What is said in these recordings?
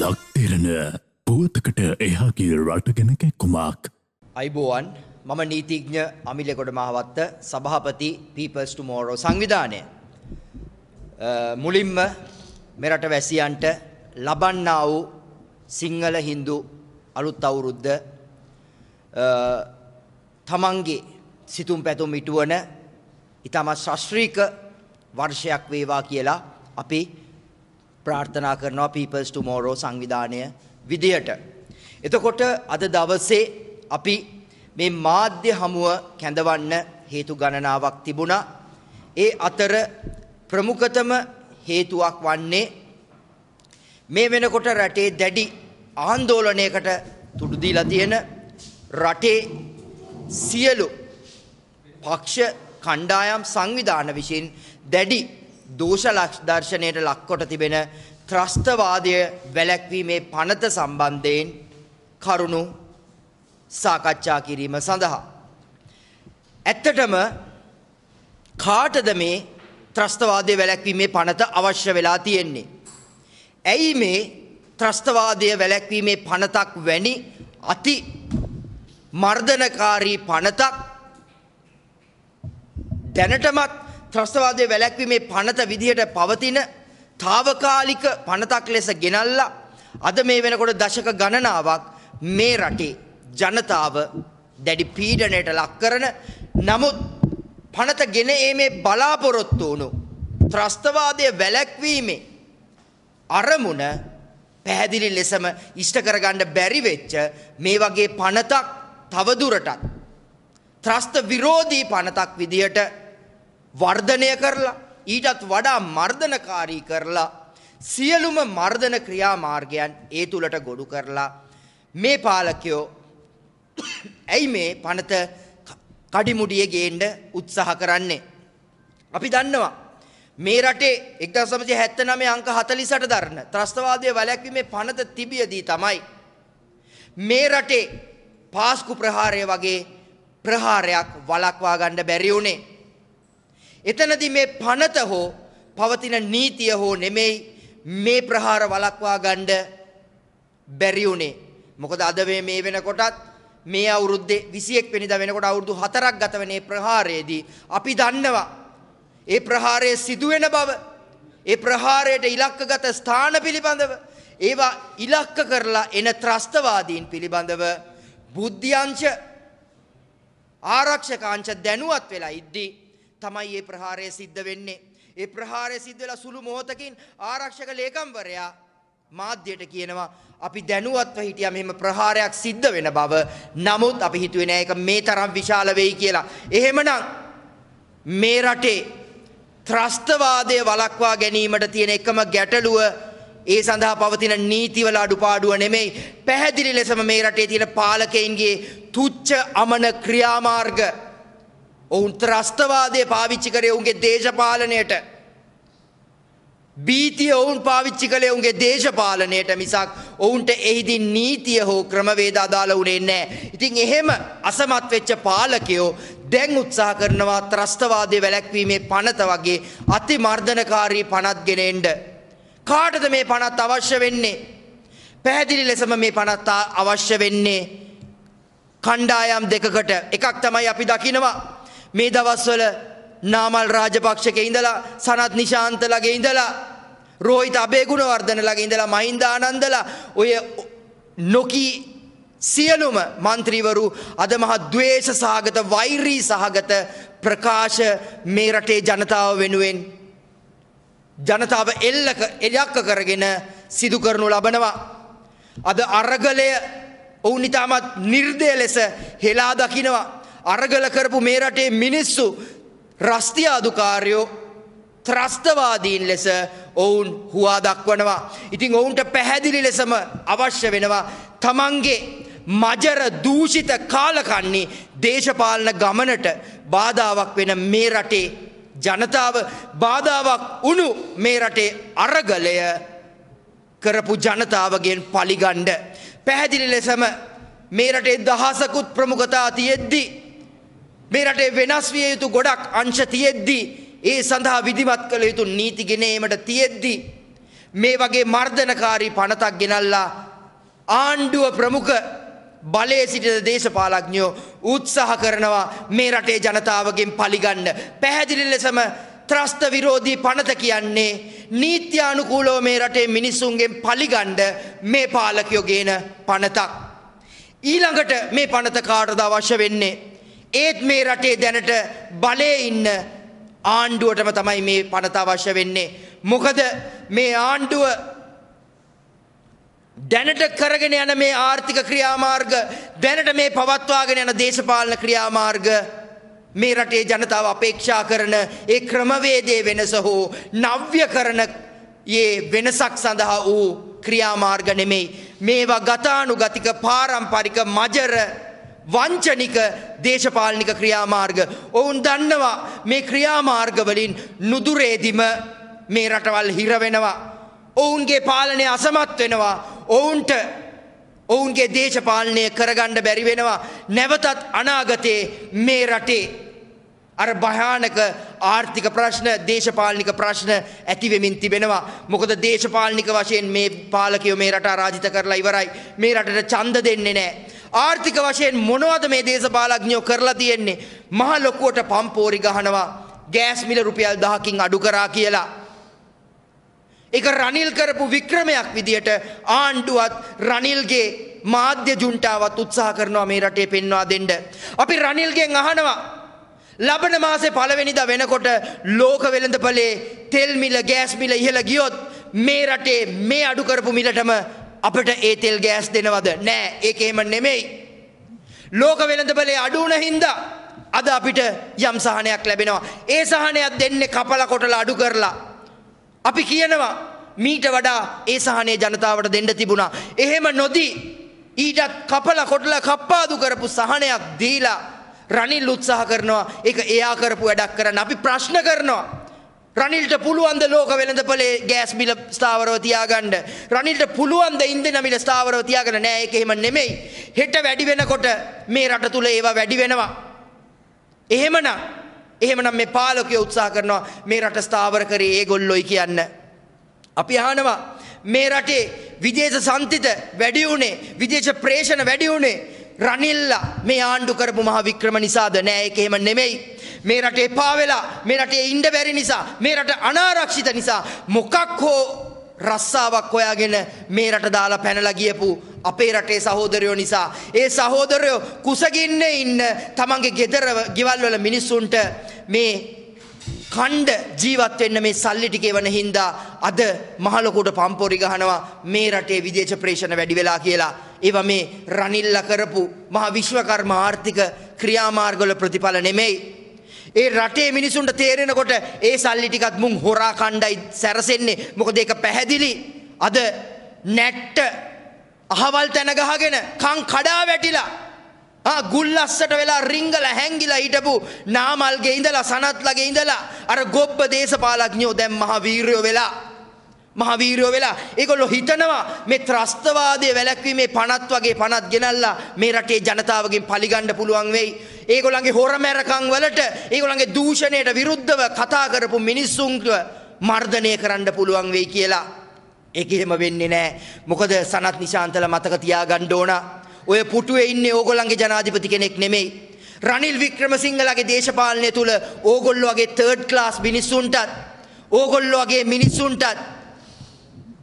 ලක්තිරණ පුවතකට එහාගේ රටගෙන කැක්කුමක්. අයිබෝවන් මම නීතිඥ අමිලෙකොට මහවත්ත සභහපති පීපස්ට මෝරෝ සංවිධානය. මුලින්ම මෙරට වැසියන්ට ලබන්නා වූ සිංහල හින්දු අලුත් අවුරුද්ධ තමන්ගේ සිතුම් පැතුම් ඉටුවන ඉතාමත් ශස්ත්‍රීක වර්ෂයක් වේවා කියලා අපි ප්‍රාර්ථනා කරනවා People's Tomorrow සංවිධානය විදියට. එතකොට අද දවසේ අපි මේ මාධ්‍ය හමුව කැඳවන්න හේතු ගණනාවක් තිබුණා. ඒ අතර ප්‍රමුඛතම හේතුවක් වන්නේ මේ වෙනකොට රටේ දැඩි ආන්දෝලනයකට තුඩු දීලා තියෙන රටේ සියලු පක්ෂ කණ්ඩායම් සංවිධාන විසින් දැඩි දෝෂ දර්ශනයට ලක්කොට තිබෙන ත්‍රස්තවාදය වැළැක්වීමේ පනත සම්බන්ධයෙන් කරුණු සාකච්ඡා කිරීම සඳහා. ඇත්තටම කාටද මේ ත්‍රස්තවාදය වැළැක්වීමේ පනත අවශ්‍ය වෙලා තියෙන්නේ. ඇයි මේ ත්‍රස්තවාදය වැළැක්වීමේ පනතක් වැනි අති මර්ධනකාරී පනතක් දැනටමත් ත්‍රස්තවාදය වැලැක්වීමේ පනත විදිහට පවතින తాවකාලික පනතක් ලෙස ගෙනල්ලා අද මේ වෙනකොට දශක ගණනාවක් මේ රටේ ජනතාව දැඩි පීඩනයට ලක් කරන නමුත් පනත ගෙන ඒමේ බලාපොරොත්තු වුණු ත්‍රස්තවාදය වැලැක්වීමේ අරමුණ පැහැදිලි ලෙසම ඉෂ්ට කරගන්න බැරි වෙච්ච මේ වගේ පනතක් තවදුරටත් ත්‍රස්ත විරෝධී පනතක් විදියට වර්ධනය කරලා ඊටත් වඩා මර්ධනකාරී කරලා සියලුම මර්ධන ක්‍රියාමාර්ගයන් ඒ තුලට ගොඩු කරලා මේ පාලකයෝ ඇයි මේ පනත කඩිමුඩිය ගේන්න උත්සාහ කරන්නේ අපි දන්නවා මේ රටේ 1979 අංක 48 දරන ත්‍රස්තවාදයේ වැළැක්වීමේ පනත තිබියදී තමයි මේ රටේ පාස්කු ප්‍රහාරය වගේ ප්‍රහාරයක් වළක්වා ගන්න බැරි වුණේ එතනදී මේ පනත හෝ පවතින නීතිය හෝ නෙමෙයි මේ ප්‍රහාර වළක්වා ගන්න බැරි උනේ. මොකද අද මේ වෙනකොටත් මේ අවුරුද්දේ 21 වෙනිදා වෙනකොට අවුරුදු 4ක් ගත වෙන මේ ප්‍රහාරයේදී අපි දන්නවා ඒ ප්‍රහාරය සිදු වෙන බව ඒ ප්‍රහාරයට ඉලක්කගත ස්ථාන පිළිබඳව ඒවා ඉලක්ක කරලා එන ත්‍රස්තවාදීන් පිළිබඳව බුද්ධ්‍යංශ ආරක්ෂකාංශ දැනුවත් වෙලා ඉද්දී තමයි මේ ප්‍රහාරය සිද්ධ වෙන්නේ. ඒ ප්‍රහාරය සිද්ධ වෙලා සුළු මොහොතකින් ආරක්ෂක ලේකම්වරයා මාධ්‍යයට කියනවා අපි දැනුවත්ව හිටියා මෙහෙම ප්‍රහාරයක් සිද්ධ වෙන බව. නමුත් අපි හිතුවේ නෑ ඒක මේ තරම් විශාල වෙයි කියලා. එහෙමනම් මේ රටේ ත්‍රස්තවාදය වළක්වා ගැනීමට තියෙන එකම ගැටලුව ඒ සඳහා පවතින නීතිවල අඩුපාඩුව නෙමෙයි පැහැදිලි ලෙසම මේ රටේ තියෙන පාලකයන්ගේ තුච්ච අමන ක්‍රියාමාර්ග ඔවුන් ත්‍රස්තවාදය පාවිච්චි කරේ ඔවුන්ගේ දේශපාලනයට. බීතිය ඔවුන් පාවිච්චි කළේ ඔවුන්ගේ දේශපාලනයට මිසක් ඔවුන්ට එහිදී නීතිය හෝ ක්‍රමවේද අදාළ වුණේ නැහැ. ඉතින් එහෙම අසමත් වෙච්ච පාලකයෝ දැන් උත්සාහ කරනවා ත්‍රස්තවාදයේ වැළැක්වීමේ පනත වගේ අතිමර්ධනකාරී පනත් ගෙන එන්න. කාටද මේ පනත් අවශ්‍ය වෙන්නේ? පැහැදිලි ලෙසම මේ පනත් අවශ්‍ය වෙන්නේ කණ්ඩායම් දෙකකට එකක් තමයි අපි දකිනවා මේ දවස්වල නාමල් රාජපක්ෂක ඉඳලා සනත් නිශාන්තලගේ ඉඳලා රෝහිත අබේගුණවර්ධන ළඟ ඉඳලා මහින්ද ආනන්දලා ඔය නොකී සියලුම മന്ത്രിවරු අද මහ ද්වේෂ සහගත වෛරී සහගත ප්‍රකාශ මේ රටේ ජනතාව වෙනුවෙන් ජනතාව එල්ලක එලක්ක කරගෙන සිදු කරනු ලබනවා අද අරගලය ඔවුන් ඊටමත් නිර්දය ලෙස හෙලා දකිනවා අරගල කරපු මේ රටේ මිනිස්සු රස්තියාදුකාරයෝ ත්‍රස්තවාදීන් ලෙස ඔවුන් හුවා දක්වනවා. ඉතිං ඔවුන්ට පැහැදිලි ලෙසම අවශ්‍ය වෙනවා තමන්ගේ මජර දූෂිත කාලකන්නේ දේශපාලන ගමනට බාධාවක් වෙන මේ රටේ ජනතාව බාධාවක් උණු මේ රටේ අරගලය කරපු ජනතාවගෙන් පලිගණ්ඩ. පැහැදිලි ලෙසම මේ රටේ දහසකුත් ප්‍රමුඛතා තියෙද්දිී. මේ රටේ වෙනස් විය යුතු ගොඩක් අංශ තියෙද්දී ඒ සඳහා විධිමත් කළ යුතු නීති ගෙනීමට තියෙද්දී මේ වගේ මර්ධනකාරී පනතක් ගෙනල්ලා ආණ්ඩුව ප්‍රමුඛ බලයේ සිටින දේශපාලඥයෝ උත්සාහ කරනවා මේ රටේ ජනතාවගෙන් පලිගන්න පැහැදිලි ලෙසම ත්‍රස්ත විරෝධී පනත කියන්නේ නීත්‍යානුකූලව මේ රටේ මිනිස්සුන්ගෙන් පලිගණ්ඩ මේ පාලකයෝ ගේන පනතක්. ඊළඟට මේ පනත කාටද අවශ්‍ය වෙන්නේ. ඒත් මේ රටේ දැනට බලේ ඉන්න ආණ්ඩුවටම තමයි මේ පනත අවශ්‍ය වෙන්නේ. මොකද මේ ආණ්ඩුව දැනට කරගෙන යන මේ ආර්ථික ක්‍රියාමාර්ග දැනට මේ පවත්වාගෙන යන දේශපාලන ක්‍රියාමාර්ග මේ රටේ ජනතාව අපේක්ෂා කරන ඒ ක්‍රමවේදයේ වෙනස හෝ නව්‍ය කරන ඒ වෙනසක් සඳහා වූ ක්‍රියාමාර්ග නෙමෙයි මේවා ගතානුගතික පාරම්පරික මජර වංචනික දේශපාලනික ක්‍රියාමාර්ග ඔවුන් දන්නවා මේ ක්‍රියාමාර්ගවලින් නුදුරේදිම මේ රටවල් හිරවෙනවා. ඔවුන්ගේ පාලනය අසමත් වෙනවා ඔවුන්ට ඔවුන්ගේ දේශපාලනය කරගණ්ඩ බැරිවෙනවා නැවතත් අනාගතයේ මේ රටේ. අර භයානක ආර්ථික ප්‍රශ්න දේශපාලනික ප්‍රශ්න ඇතිවෙමින් තිබෙනවා. මොකද දේශපාලනික වශයෙන් මේ පාලකයෝ මේ රට රාජිත කරලා ඉවරයි. මේ රටට ඡන්ද දෙන්නේ නැහැ. ආර්ථික වශයෙන් මොනවද මේ දේශපාලඥයෝ කරලා තියෙන්නේ? මහ ලොකුවට පම්පෝරි ගහනවා. ගෑස් මිල රුපියල් 10කින් අඩු කරා කියලා. ඒක රනිල් කරපු වික්‍රමයක් විදියට ආණ්ඩුවත් රනිල්ගේ මාධ්‍ය ජුන්ටාවත් උත්සාහ කරනවා මේ රටේ පෙන්වා දෙන්න. අපි රනිල්ගෙන් අහනවා ලබන මාසේ පළවෙනිදා වෙනකොට ලෝක වෙළඳපලේ තෙල් මිල ගෑස් මිල ඉහළ ගියොත් මේ රටේ මේ අඩු කරපු මිලටම අපට ඒ තෙල් ගෑස් දෙනවද? නෑ. ඒක එහෙම නෙමෙයි. ලෝක වෙළඳපලේ අඩු වුණ හින්දා අද අපිට යම් සහනයක් ලැබෙනවා. ඒ සහනයක් දෙන්නේ කපලා කොටලා අඩු කරලා. අපි කියනවා මීට වඩා ඒ සහනය ජනතාවට දෙන්න තිබුණා. එහෙම නොදී ඊටත් කපලා කොටලා කප්පාදු කරපු සහනයක් දීලා රනිල් උත්සාහ කරනවා. ඒක එයා කරපු වැඩක් කරන්න අපි ප්‍රශ්න කරනවා. රනිල්ට පුළුවන්ද ලෝක වෙළඳපොලේ ගෑස් මිල ස්ථාවරව තියාගන්න. රනිල්ට පුළුවන්ද ඉන්ධන මිල ස්ථාවරව තියාගන්න නෑ ඒක එහෙම නෙමෙයි. හෙට වැඩි වෙනකොට මේ රට තුල ඒවා වැඩි වෙනවා. එහෙමනම් එහෙමනම් මේ පාලකයෝ උත්සාහ කරනවා මේ රට ස්ථාවර කරේ ඒගොල්ලොයි කියන්න. අපි අහනවා මේ රටේ විදේශ සම්තිත වැඩි උනේ විදේශ ප්‍රේෂණ වැඩි උනේ රනිල්ලා මේ ආණ්ඩු කරපු මහ වික්‍රම නිසාද නෑ ඒක එහෙම නෙමෙයි. මේ රටේ පාවෙලා මේ රටේ ඉන්න බැරි නිසා මේ රට අනාරක්ෂිත නිසා මොකක් හෝ රස්සාවක් හොයාගෙන මේ රට දාලා පැනලා ගියපු අපේ රටේ සහෝදරයෝ නිසා ඒ සහෝදරයෝ කුසගින්නේ ඉන්න තමන්ගේ ගෙදර ගෙවල් වල මිනිස්සුන්ට මේ කණ්ඩ ජීවත් වෙන්න මේ සල්ලි ටිකේ වන හින්දා අද මහලොකුට පම්පොරි ගහනවා මේ රටේ විදේශ ප්‍රේෂණ වැඩි වෙලා කියලා. ඒවා මේ රනිල්ලා කරපු මහා විශ්වකර්ම ආර්ථික ක්‍රියාමාර්ගවල ප්‍රතිඵල නෙමෙයි. ඒ රටේ මිනිසුන්ට තේරෙනකොට ඒ සල්ලි ටිකත් මුන් හොරා කණ්ඩායි සැරසෙන්නේ. මොකද ඒක පැහැදිලි. අද නැට්ට අහවල් තැන ගහගෙන කන් කඩා වැටිලා ආ ගුල්ලස්සට වෙලා රිංගලා හැංගිලා හිටපු නාමල්ගේ ඉඳලා සනත්ලගේ ඉඳලා අර ගොබ්බ දේශපාලඥයෝ දැන් මහ වීරයෝ වෙලා මහවීරයෝ වෙලා ඒගොල්ලෝ හිතනවා මේ ත්‍රස්තවාදයේ වැළැක්වීමේ පනත් වගේ පනත් ගෙනල්ලා මේ රටේ ජනතාවගෙන් පලිගන්න පුළුවන් වෙයි. ඒගොල්ලන්ගේ හොරමැරකම් වලට ඒගොල්ලන්ගේ දූෂණයට විරුද්ධව කතා කරපු මිනිස්සුන්ව මර්ධනය කරන්න පුළුවන් වෙයි කියලා. ඒක එහෙම වෙන්නේ නැහැ. මොකද සනත් නිශාන්තල මතක තියාගන්න ඕන. ඔය පුටුවේ ඉන්නේ ඕගොල්ලන්ගේ ජනාධිපති කෙනෙක් නෙමෙයි. රනිල් වික්‍රමසිංහලගේ දේශපාලනය තුල ඕගොල්ලෝ වගේ 3rd class මිනිස්සුන්ටත් ඕගොල්ලෝ වගේ මිනිස්සුන්ටත්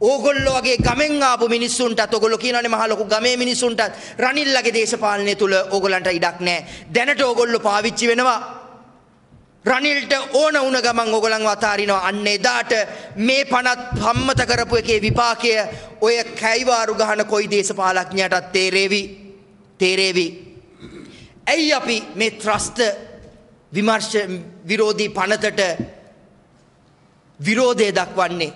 ඕගොල්ලෝ වගේ ගමෙන් ආපු මිනිස්සුන්ටත් ඔගොල්ලෝ කියනවානේ මහ ලොකු ගමේ මිනිස්සුන්ටත් රනිල්ලගේ දේශපාලනය තුල ඕගොල්ලන්ට ඉඩක් නැහැ. දැනට ඕගොල්ලෝ පාවිච්චි වෙනවා. රනිල්ට ඕන වුණ ගමන් ඕගොල්ලන්ව අතාරිනවා. අන්න එදාට මේ පනත් සම්මත කරපු එකේ විපාකය ඔය කැයිවාරු ගහන කොයි දේශපාලඥයාටත් තේරෙවි. තේරෙවි. ඇයි අපි මේ ත්‍රස්ත විමර්ශ විරෝධී පනතට විරෝධය දක්වන්නේ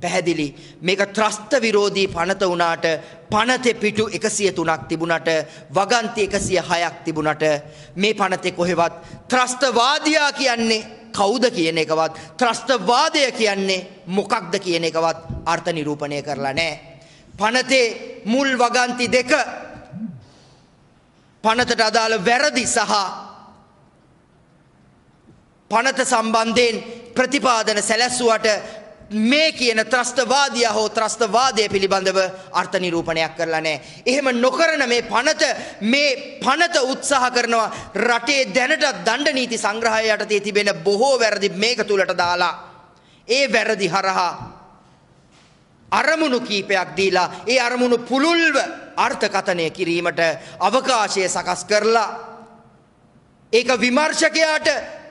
පැහැදිලි මේක ත්‍රස්ත විරෝධී පනත වුණාට පනතේ පිටු 103ක් තිබුණට වගන්ති 106ක් තිබුණට මේ පනතේ කොහෙවත් ත්‍රස්තවාදියා කියන්නේ කවුද කියන එකවත් ත්‍රස්තවාදය කියන්නේ මොකක්ද කියන එකවත් අර්ථ නිරූපණය කරලා නැහැ. පනතේ මුල් වගන්ති දෙක පනතට අදාළ වැරදි සහ පනත සම්බන්ධයෙන් ප්‍රතිපාදන සැලැස්සුවට මේ කියන ත්‍රස්තවාදියා හෝ ත්‍රස්තවාදය පිළිබඳව අර්ථ නිරූපණයක් කරලා නැහැ. එහෙම නොකරන මේ පනත මේ පනත උත්සාහ කරනවා රටේ දැනට දණ්ඩ නීති සංග්‍රහය යටතේ තිබෙන බොහෝ වැරදි මේක තුලට දාලා ඒ වැරදි හරහා අරමුණු කීපයක් දීලා ඒ අරමුණු පුළුල්ව අර්ථකථනය කිරීමට අවකාශය සකස් කරලා ඒක විමර්ශකයාට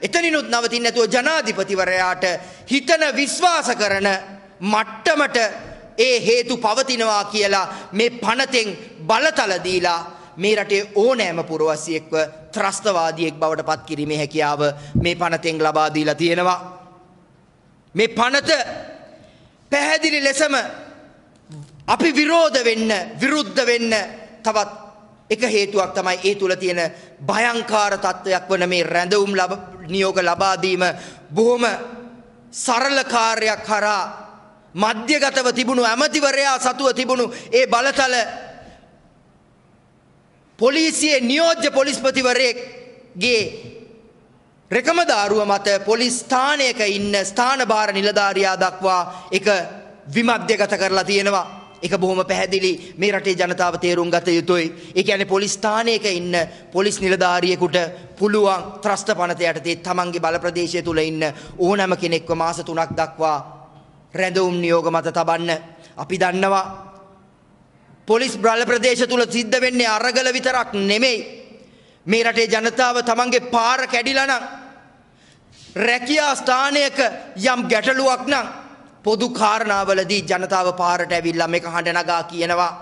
එතනිනුත් නවතින් නැතුව ජනාධිපතිවරයාට හිතන විශ්වාස කරන මට්ටමට ඒ හේතු පවතිනවා කියලා මේ පනතෙන් බලතල දීලා මේ රටේ ඕනෑම පුරවැසියෙක්ව ත්‍රස්තවාදියෙක් බවට පත් කිරීමේ හැකියාව මේ පනතෙන් ලබා දීලා තියෙනවා. මේ පනත පැහැදිලි ලෙසම අපි විරෝධ වෙන්න විරුද්ධ වෙන්න තවත් එක හේතුවක් තමයි ඒ තුල තියෙන භයංකාර තත්වයක් වන මේ රැඳවුම් නියෝග ලබා දීම බොහොම සරල කාර්යයක් හරහා මධ්‍යගතව තිබුණු ඇමතිවරයා සතුව තිබුණු ඒ බලතල පොලිසියේ නියෝජ්‍ය පොලිස්පතිවරයෙක්ගේ රෙකමදාරුව මත පොලිස් ස්ථානයක ඉන්න ස්ථාන භාර නිලධාරියා දක්වා එක විමධ්‍යගත කරලා තියෙනවා ඒක බොහොම පැහැදිලි මේ රටේ ජනතාව තේරුම් ගත යුතුයි. ඒ කියන්නේ පොලිස් ස්ථානයක ඉන්න පොලිස් නිලධාරියෙකුට පුළුවන් ත්‍රස්ත පනත යටතේ තමන්ගේ බල ප්‍රදේශය තුල ඉන්න ඕනෑම කෙනෙක්ව මාස 3ක් දක්වා රැඳවුම් නියෝග මත තබන්න. අපි දන්නවා පොලිස් බල ප්‍රදේශ තුල සිද්ධ වෙන්නේ අරගල විතරක් නෙමෙයි. මේ රටේ ජනතාව තමන්ගේ පාර කැඩිලා නම් රැකියා ස්ථානයක යම් ගැටලුවක් නම් පොදු කාරණාවලදී ජනතාව පාරට ඇවිල්ලා මේක හඬ නගා කියනවා.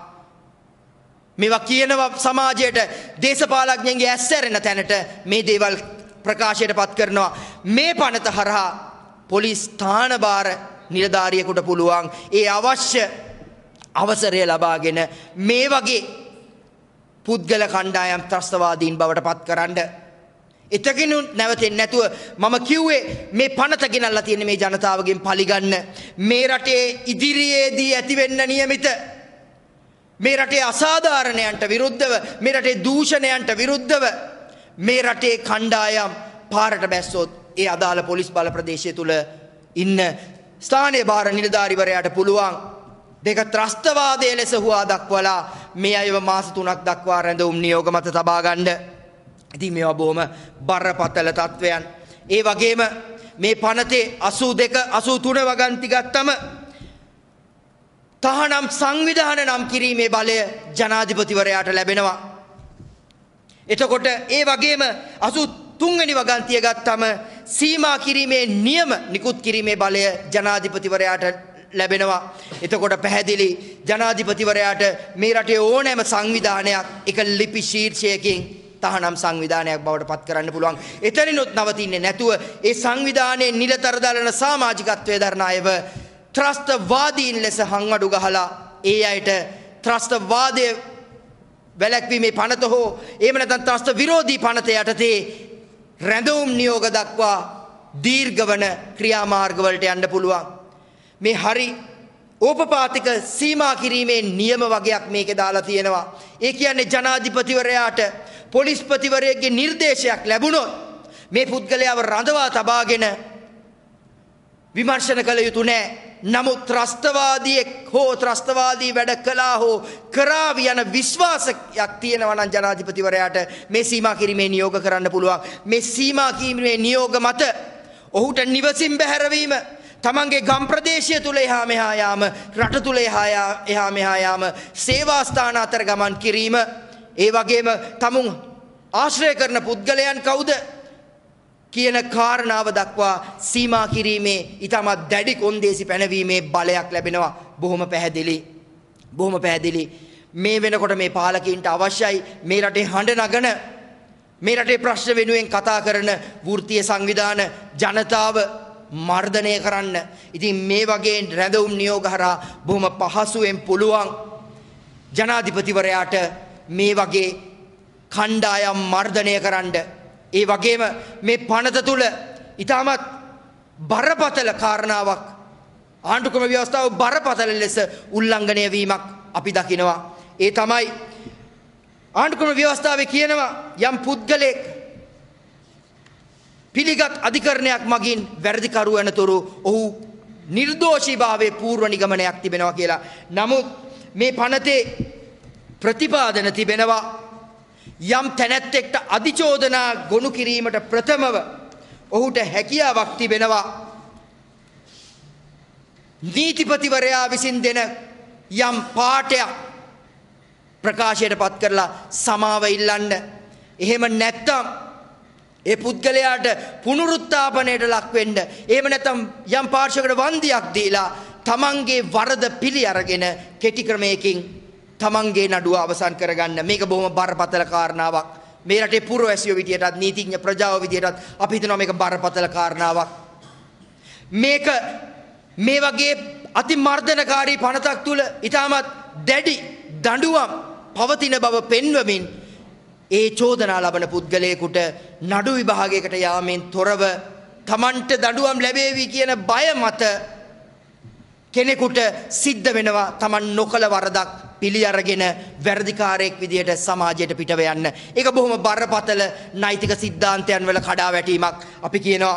මේවා කියනවා සමාජයට දේශපාලඥයන්ගේ ඇස්සැරෙන තැනට මේ දේවල් ප්‍රකාශයට පත් කරනවා. මේ පනත හරහා පොලිස් ස්ථානභාර නිලධාරියෙකුට පුළුවන් ඒ අවශ්‍ය අවසරය ලබාගෙන මේ වගේ පුද්ගල කණ්ඩායම් ත්‍රස්තවාදීන් බවට පත් කරන්න එතකිනුත් නැවතෙන්නේ නැතුව මම කිව්වේ මේ පනත ගෙනල්ලා තියෙන මේ ජනතාවගෙන් පලිගන්න මේ රටේ ඉදිරියේදී ඇතිවෙන්න નિયમિત මේ රටේ අසාධාරණයන්ට විරුද්ධව මේ රටේ දූෂණයන්ට විරුද්ධව මේ රටේ කණ්ඩායම් පාරට බැස්සොත් ඒ අදාළ පොලිස් බල ප්‍රදේශය තුල ඉන්න ස්ථානීය බාර නිලධාරිවරයාට පුළුවන් දෙක ත්‍රස්තවාදයේ ලෙස හුවා දක්වලා මේ අයව මාස 3ක් දක්වා රැඳවුම් නියෝග මත තබා ගන්නේ ඉතින් මේවා බොහොම බරපතල තත්වයන්. ඒ වගේම මේ පනතේ 82 83 වගන්ති ගත්තම තහනම් සංවිධාන නම් කිරීමේ බලය ජනාධිපතිවරයාට ලැබෙනවා. එතකොට ඒ වගේම 83 වෙනි වගන්තිය ගත්තම සීමා කිරීමේ නියම නිකුත් කිරීමේ බලය ජනාධිපතිවරයාට ලැබෙනවා. එතකොට පැහැදිලි ජනාධිපතිවරයාට මේ රටේ ඕනෑම සංවිධානයක් එක ලිපි ශීර්ෂයකින් තහනම් සංවිධානයක් බවට පත් කරන්න පුළුවන්. එතනිනුත් නවතින්නේ නැතුව ඒ සංවිධානයේ නිලතර දලන සමාජිකත්වයේ දරන අයව ත්‍රස්තවාදීන් ලෙස හංවඩු ගහලා ඒ අයට ත්‍රස්තවාදයේ වැළැක්වීමේ පනත හෝ එහෙම නැත්නම් ත්‍රස්ත විරෝධී පනත යටතේ රැඳවුම් නියෝග දක්වා දීර්ඝවන ක්‍රියාමාර්ගවලට යන්න පුළුවන්. මේ හරි ඕපපාතික සීමා කිරීමේ නියම වගයක් මේකේ දාලා තියෙනවා. ඒ කියන්නේ ජනාධිපතිවරයාට පොලිස්පතිවරයෙක්ගේ නිර්දේශයක් ලැබුණොත් මේ පුද්ගලයාව රඳවා තබාගෙන විමර්ශන කළ යුතු නෑ. නමුත් ත්‍රස්තවාදීෙක් හෝ ත්‍රස්තවාදී වැඩ කළා හෝ කරාවි යන විශ්වාසයක් තියෙනවා නම් ජනාධිපතිවරයාට මේ සීමා කිරීමේ නියෝග කරන්න පුළුවන්. මේ සීමා කිරීමේ නියෝග මත ඔහුට නිවසින් බැහැරවීම තමන්ගේ ගම් ප්‍රදේශය තුළ එහා මෙහා යාම රට තුළ එහා මෙහා යාම සේවාස්ථාන අතර ගමන් කිරීම ඒ වගේම තමුන් ආශ්‍රය කරන පුද්ගලයන් කවුද කියන කාරණාව දක්වා සීමා කිරීමේ ඊටමත් දැඩි කොන්දේසි පැනවීමේ බලයක් ලැබෙනවා බොහොම පැහැදිලි බොහොම පැහැදිලි මේ වෙනකොට මේ පාලකීන්ට අවශ්‍යයි මේ රටේ හඬ නගන මේ රටේ ප්‍රශ්න වෙනුවෙන් කතා කරන වෘත්තීය සංවිධාන ජනතාව මර්ධනය කරන්න. ඉතින් මේ වගේ රැඳවුම් නියෝග හරහා බොහොම පහසුවෙන් පුළුවන් ජනාධිපතිවරයාට මේ වගේ කණ්ඩායම් මර්ධනය කරන්න. ඒ වගේම මේ පනත තුළ ඉතාමත් බරපතල කාරණාවක් ආණ්ඩුක්‍රම ව්‍යවස්ථාව බරපතල ලෙස උල්ලංඝනය වීමක් අපි දකිනවා. ඒ තමයි ආණ්ඩුක්‍රම ව්‍යවස්ථාවේ කියනවා යම් පුද්ගලෙක් පිළිගත් අධිකරණයක් මගින් වැරදිකරු වෙනතුරු ඔහු නිර්දෝෂීභාවයේ පූර්ව නිගමනයක් තිබෙනවා කියලා. නමුත් මේ පනතේ ප්‍රතිපාදන තිබෙනවා යම් තැනැත්තෙක්ට අධිචෝදනා ගොනු කිරීමට ප්‍රථමව ඔහුට හැකියාවක් තිබෙනවා නීතිපතිවරයා විසින් දෙන යම් පාඨයක් ප්‍රකාශයට පත් කරලා සමාව ඉල්ලන්න එහෙම නැත්නම් ඒ පුද්ගලයාට පුනරුත්ථාපනයට ලක් වෙන්න එහෙම නැත්නම් යම් පාර්ශවයකට වන්දියක් දීලා තමන්ගේ වරද පිළි අරගෙන කෙටි ක්‍රමයකින් තමන්ගේ නඩුව අවසන් කරගන්න මේක බොහොම බරපතල කාරණාවක්. මේ රටේ පුරවැසියෝ විදියටත් නීතිඥ ප්‍රජාව විදියටත් අපි හිතනවා මේක බරපතල කාරණාවක්. මේක මේ වගේ අතිමර්ධනකාරී පනතක් තුල ඊටමත් දැඩි දඬුවම් පවතින බව පෙන්වමින් ඒ චෝදනා ලබන පුද්ගලයෙකුට නඩු විභාගයකට යාමෙන් තොරව තමන්ට දඬුවම් ලැබේවි කියන බය මත කෙනෙකුට සිද්ධ වෙනවා Taman නොකල වරදක් පිළි අරගෙන වැරදිකාරයෙක් විදියට සමාජයට පිටව යන්න. ඒක බොහොම බරපතල නෛතික સિદ્ધාන්තයන් වල කඩා වැටීමක්. අපි කියනවා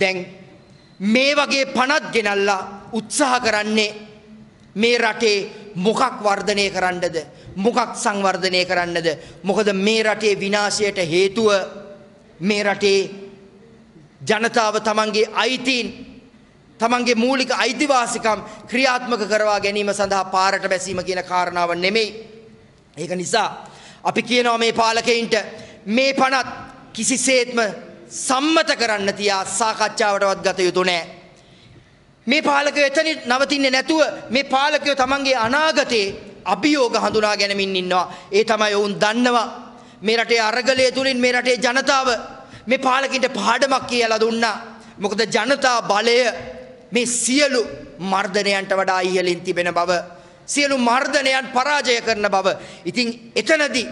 දැන් මේ වගේ පණක් ගෙනල්ලා උත්සාහ කරන්නේ මේ රටේ මොකක් වර්ධනය කරන්නද? මොකක් සංවර්ධනය කරන්නද? මොකද මේ රටේ විනාශයට හේතුව මේ රටේ ජනතාව Tamanගේ අයිතීන් තමන්ගේ මූලික අයිතිවාසිකම් ක්‍රියාත්මක කරවා ගැනීම සඳහා පාරට බැසීම කියන කාරණාව නෙමෙයි. ඒක නිසා අපි කියනවා මේ පාලකයින්ට මේ පනත් කිසිසේත්ම සම්මත කරන්න තියා සාකච්ඡාවටවත් ගත යුතු නෑ. මේ පාලකයෝ එතන නවතින්නේ නැතුව මේ පාලකයෝ තමන්ගේ අනාගතේ අභියෝග හඳුනා ගැනීමින් ඉන්නවා. ඒ තමයි ඔවුන් දන්නවා මේ රටේ අරගලය තුලින් මේ රටේ ජනතාව මේ පාලකින්ට පාඩමක් කියලා දුන්නා. මොකද ජනතා බලය මේ සියලු මර්ධනයන්ට වඩා ඉහළින් තිබෙන බව සියලු මර්ධනයන් පරාජය කරන බව. ඉතින් එතනදී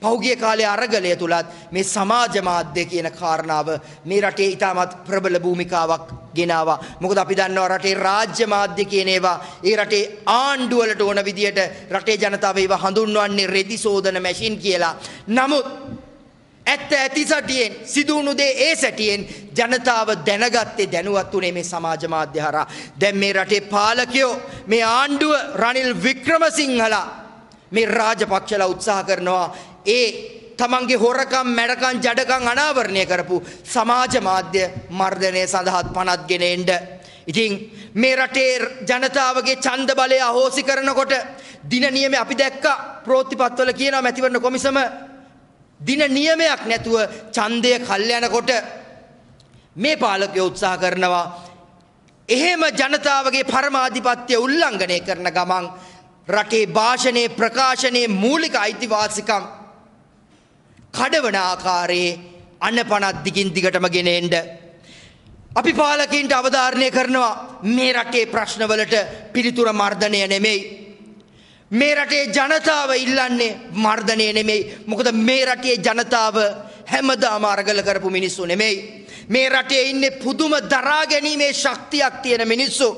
පෞගිය කාලයේ අරගලය තුලත් මේ සමාජ මාධ්‍ය කියන කාරණාව මේ රටේ ඉතාමත් ප්‍රබල භූමිකාවක් ගෙනාවා. මොකද අපි දන්නවා රටේ රාජ්‍ය මාධ්‍ය කියන ඒවා ඒ රටේ ආණ්ඩුව වලට ඕන විදියට රටේ ජනතාව ඒවා හඳුන්වන්නේ රෙදි සෝදන මැෂින් කියලා. නමුත් ඇත්ත ඇති සටියෙන් සිදුවුණු දේ ඒ සැටියෙන් ජනතාව දැනගත්තේ දැනුවත් උනේ මේ සමාජ මාධ්‍ය හරහා. දැන් මේ රටේ පාලකයෝ මේ ආණ්ඩුව රනිල් වික්‍රමසිංහලා මේ රාජපක්ෂලා උත්සාහ කරනවා ඒ තමන්ගේ හොරකම් මැඩකම් ජඩකම් අනාවරණය කරපු සමාජ මාධ්‍ය මර්ධනය සඳහාත් පනත් ගෙන එන්න. ඉතින් මේ රටේ ජනතාවගේ ඡන්ද බලය අහෝසි කරනකොට දින නියම අපි දැක්කා ප්‍රෝත්තිපත්වල කියනවා මැතිවරණ කොමිසම දින නියමයක් නැතුව ඡන්දය කල් යනකොට මේ පාලකයෝ උත්සාහ කරනවා එහෙම ජනතාවගේ පරමාධිපත්‍ය උල්ලංඝනය කරන ගමන් රටේ භාෂණයේ ප්‍රකාශනයේ මූලික අයිතිවාසිකම් කඩවන ආකාරයේ අනපනත් දිගින් දිගටම ගෙන එන්න අපි පාලකින්ට අවධාරණය කරනවා මේ රටේ ප්‍රශ්නවලට පිළිතුර මර්ධනය නෙමෙයි මේ රටේ ජනතාව ඉල්ලන්නේ මර්ධනය නෙමෙයි. මොකද මේ රටේ ජනතාව හැමදාම අරගල කරපු මිනිස්සු නෙමෙයි. මේ රටේ ඉන්නේ පුදුම දරා ගැනීමේ ශක්තියක් තියෙන මිනිස්සු.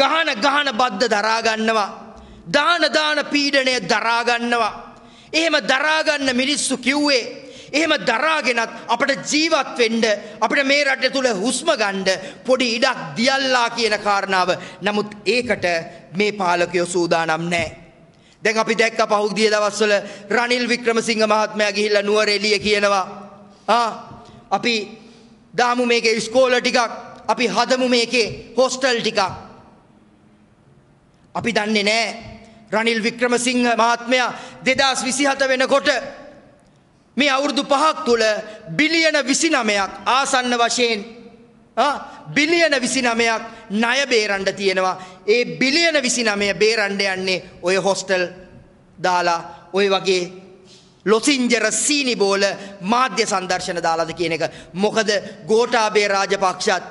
ගහන ගහන බද්ද දරා ගන්නවා. දාන දාන පීඩණය දරා ගන්නවා. එහෙම දරා ගන්න මිනිස්සු කිව්වේ එහෙම දරාගෙනත් අපට ජීවත් වෙන්න අපිට මේ රට තුළ හුස්ම ගන්න පොඩි ඉඩක් දියල්ලා කියන කාරණාව. නමුත් ඒකට මේ පාලකයෝ සූදානම් නැහැ. දැන් අපි දැක්ක පහුගිය දවස්වල රනිල් වික්‍රමසිංහ මහත්මයා ගිහිල්ලා නුවර එළිය කියනවා ආ අපි දාමු මේකේ ඉස්කෝල ටිකක් අපි හදමු මේකේ හොස්ටල් ටිකක් අපි දන්නේ නැහැ රනිල් වික්‍රමසිංහ මහත්මයා 2027 වෙනකොට මේ අවුරුදු පහක් තුල බිලියන 29ක් ආසන්න වශයෙන් බිලියන 29ක් ණය බේරන්න තියෙනවා. ඒ බිලියන 29 බේරන්න යන්නේ ඔය හොස්ටල් දාලා ඔය වගේ ලොසින්ජර සීනිබෝල මාධ්‍ය සංදර්ශන දාලාද කියන එක. මොකද ගෝඨාභය රාජපක්ෂත්